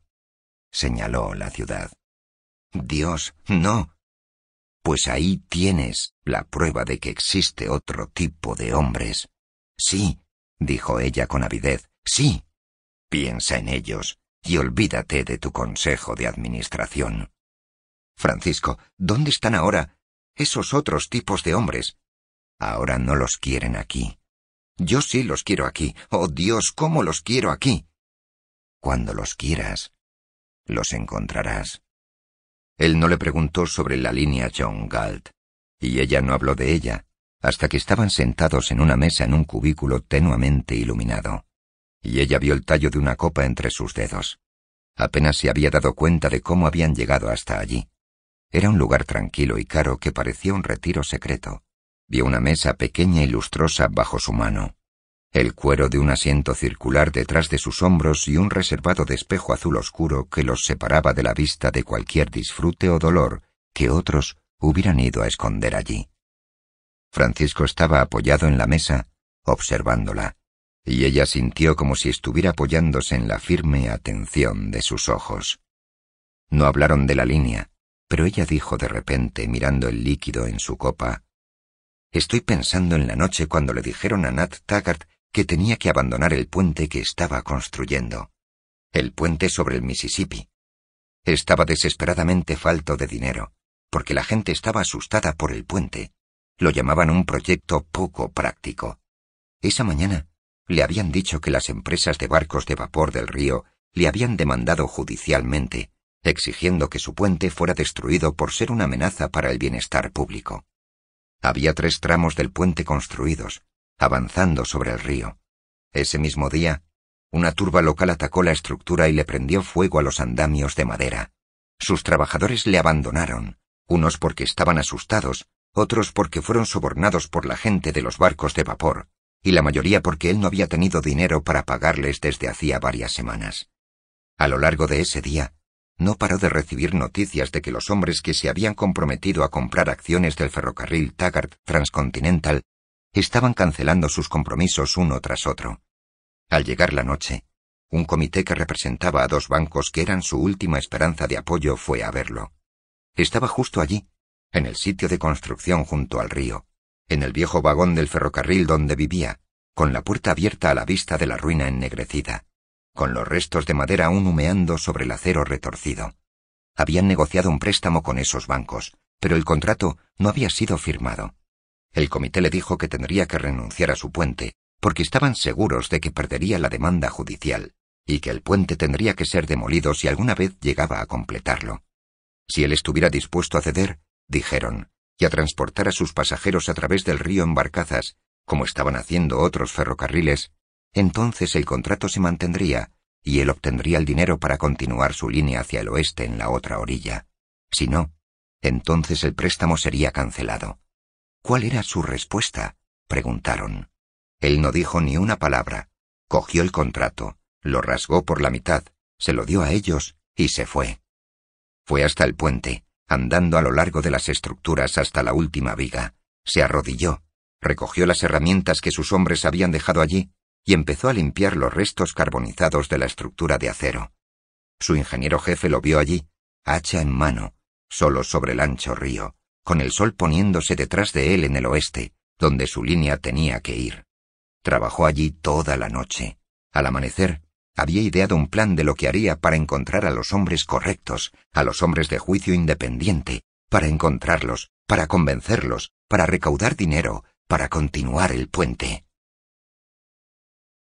Speaker 1: señaló la ciudad. Dios, no pues ahí tienes la prueba de que existe otro tipo de hombres. Sí, dijo ella con avidez, sí. Piensa en ellos y olvídate de tu consejo de administración. Francisco, ¿dónde están ahora esos otros tipos de hombres? Ahora no los quieren aquí. Yo sí los quiero aquí. Oh Dios, cómo los quiero aquí. Cuando los quieras, los encontrarás. Él no le preguntó sobre la línea John Galt, y ella no habló de ella, hasta que estaban sentados en una mesa en un cubículo tenuamente iluminado, y ella vio el tallo de una copa entre sus dedos. Apenas se había dado cuenta de cómo habían llegado hasta allí. Era un lugar tranquilo y caro que parecía un retiro secreto. Vio una mesa pequeña y lustrosa bajo su mano, el cuero de un asiento circular detrás de sus hombros y un reservado de espejo azul oscuro que los separaba de la vista de cualquier disfrute o dolor que otros hubieran ido a esconder allí. Francisco estaba apoyado en la mesa, observándola, y ella sintió como si estuviera apoyándose en la firme atención de sus ojos. No hablaron de la línea, pero ella dijo de repente, mirando el líquido en su copa, Estoy pensando en la noche cuando le dijeron a Nat Taggart que tenía que abandonar el puente que estaba construyendo, el puente sobre el Mississippi. Estaba desesperadamente falto de dinero, porque la gente estaba asustada por el puente. Lo llamaban un proyecto poco práctico. Esa mañana le habían dicho que las empresas de barcos de vapor del río le habían demandado judicialmente, exigiendo que su puente fuera destruido por ser una amenaza para el bienestar público. Había tres tramos del puente construidos, avanzando sobre el río. Ese mismo día, una turba local atacó la estructura y le prendió fuego a los andamios de madera. Sus trabajadores le abandonaron, unos porque estaban asustados, otros porque fueron sobornados por la gente de los barcos de vapor, y la mayoría porque él no había tenido dinero para pagarles desde hacía varias semanas. A lo largo de ese día, no paró de recibir noticias de que los hombres que se habían comprometido a comprar acciones del ferrocarril Taggart Transcontinental estaban cancelando sus compromisos uno tras otro. Al llegar la noche, un comité que representaba a dos bancos que eran su última esperanza de apoyo fue a verlo. Estaba justo allí, en el sitio de construcción junto al río, en el viejo vagón del ferrocarril donde vivía, con la puerta abierta a la vista de la ruina ennegrecida, con los restos de madera aún humeando sobre el acero retorcido. Habían negociado un préstamo con esos bancos, pero el contrato no había sido firmado. El comité le dijo que tendría que renunciar a su puente, porque estaban seguros de que perdería la demanda judicial, y que el puente tendría que ser demolido si alguna vez llegaba a completarlo. Si él estuviera dispuesto a ceder, dijeron, y a transportar a sus pasajeros a través del río en barcazas, como estaban haciendo otros ferrocarriles, entonces el contrato se mantendría y él obtendría el dinero para continuar su línea hacia el oeste en la otra orilla. Si no, entonces el préstamo sería cancelado. ¿Cuál era su respuesta? preguntaron. Él no dijo ni una palabra. Cogió el contrato, lo rasgó por la mitad, se lo dio a ellos y se fue. Fue hasta el puente, andando a lo largo de las estructuras hasta la última viga, se arrodilló, recogió las herramientas que sus hombres habían dejado allí y empezó a limpiar los restos carbonizados de la estructura de acero. Su ingeniero jefe lo vio allí, hacha en mano, solo sobre el ancho río, con el sol poniéndose detrás de él en el oeste, donde su línea tenía que ir. Trabajó allí toda la noche. Al amanecer, había ideado un plan de lo que haría para encontrar a los hombres correctos, a los hombres de juicio independiente, para encontrarlos, para convencerlos, para recaudar dinero, para continuar el puente.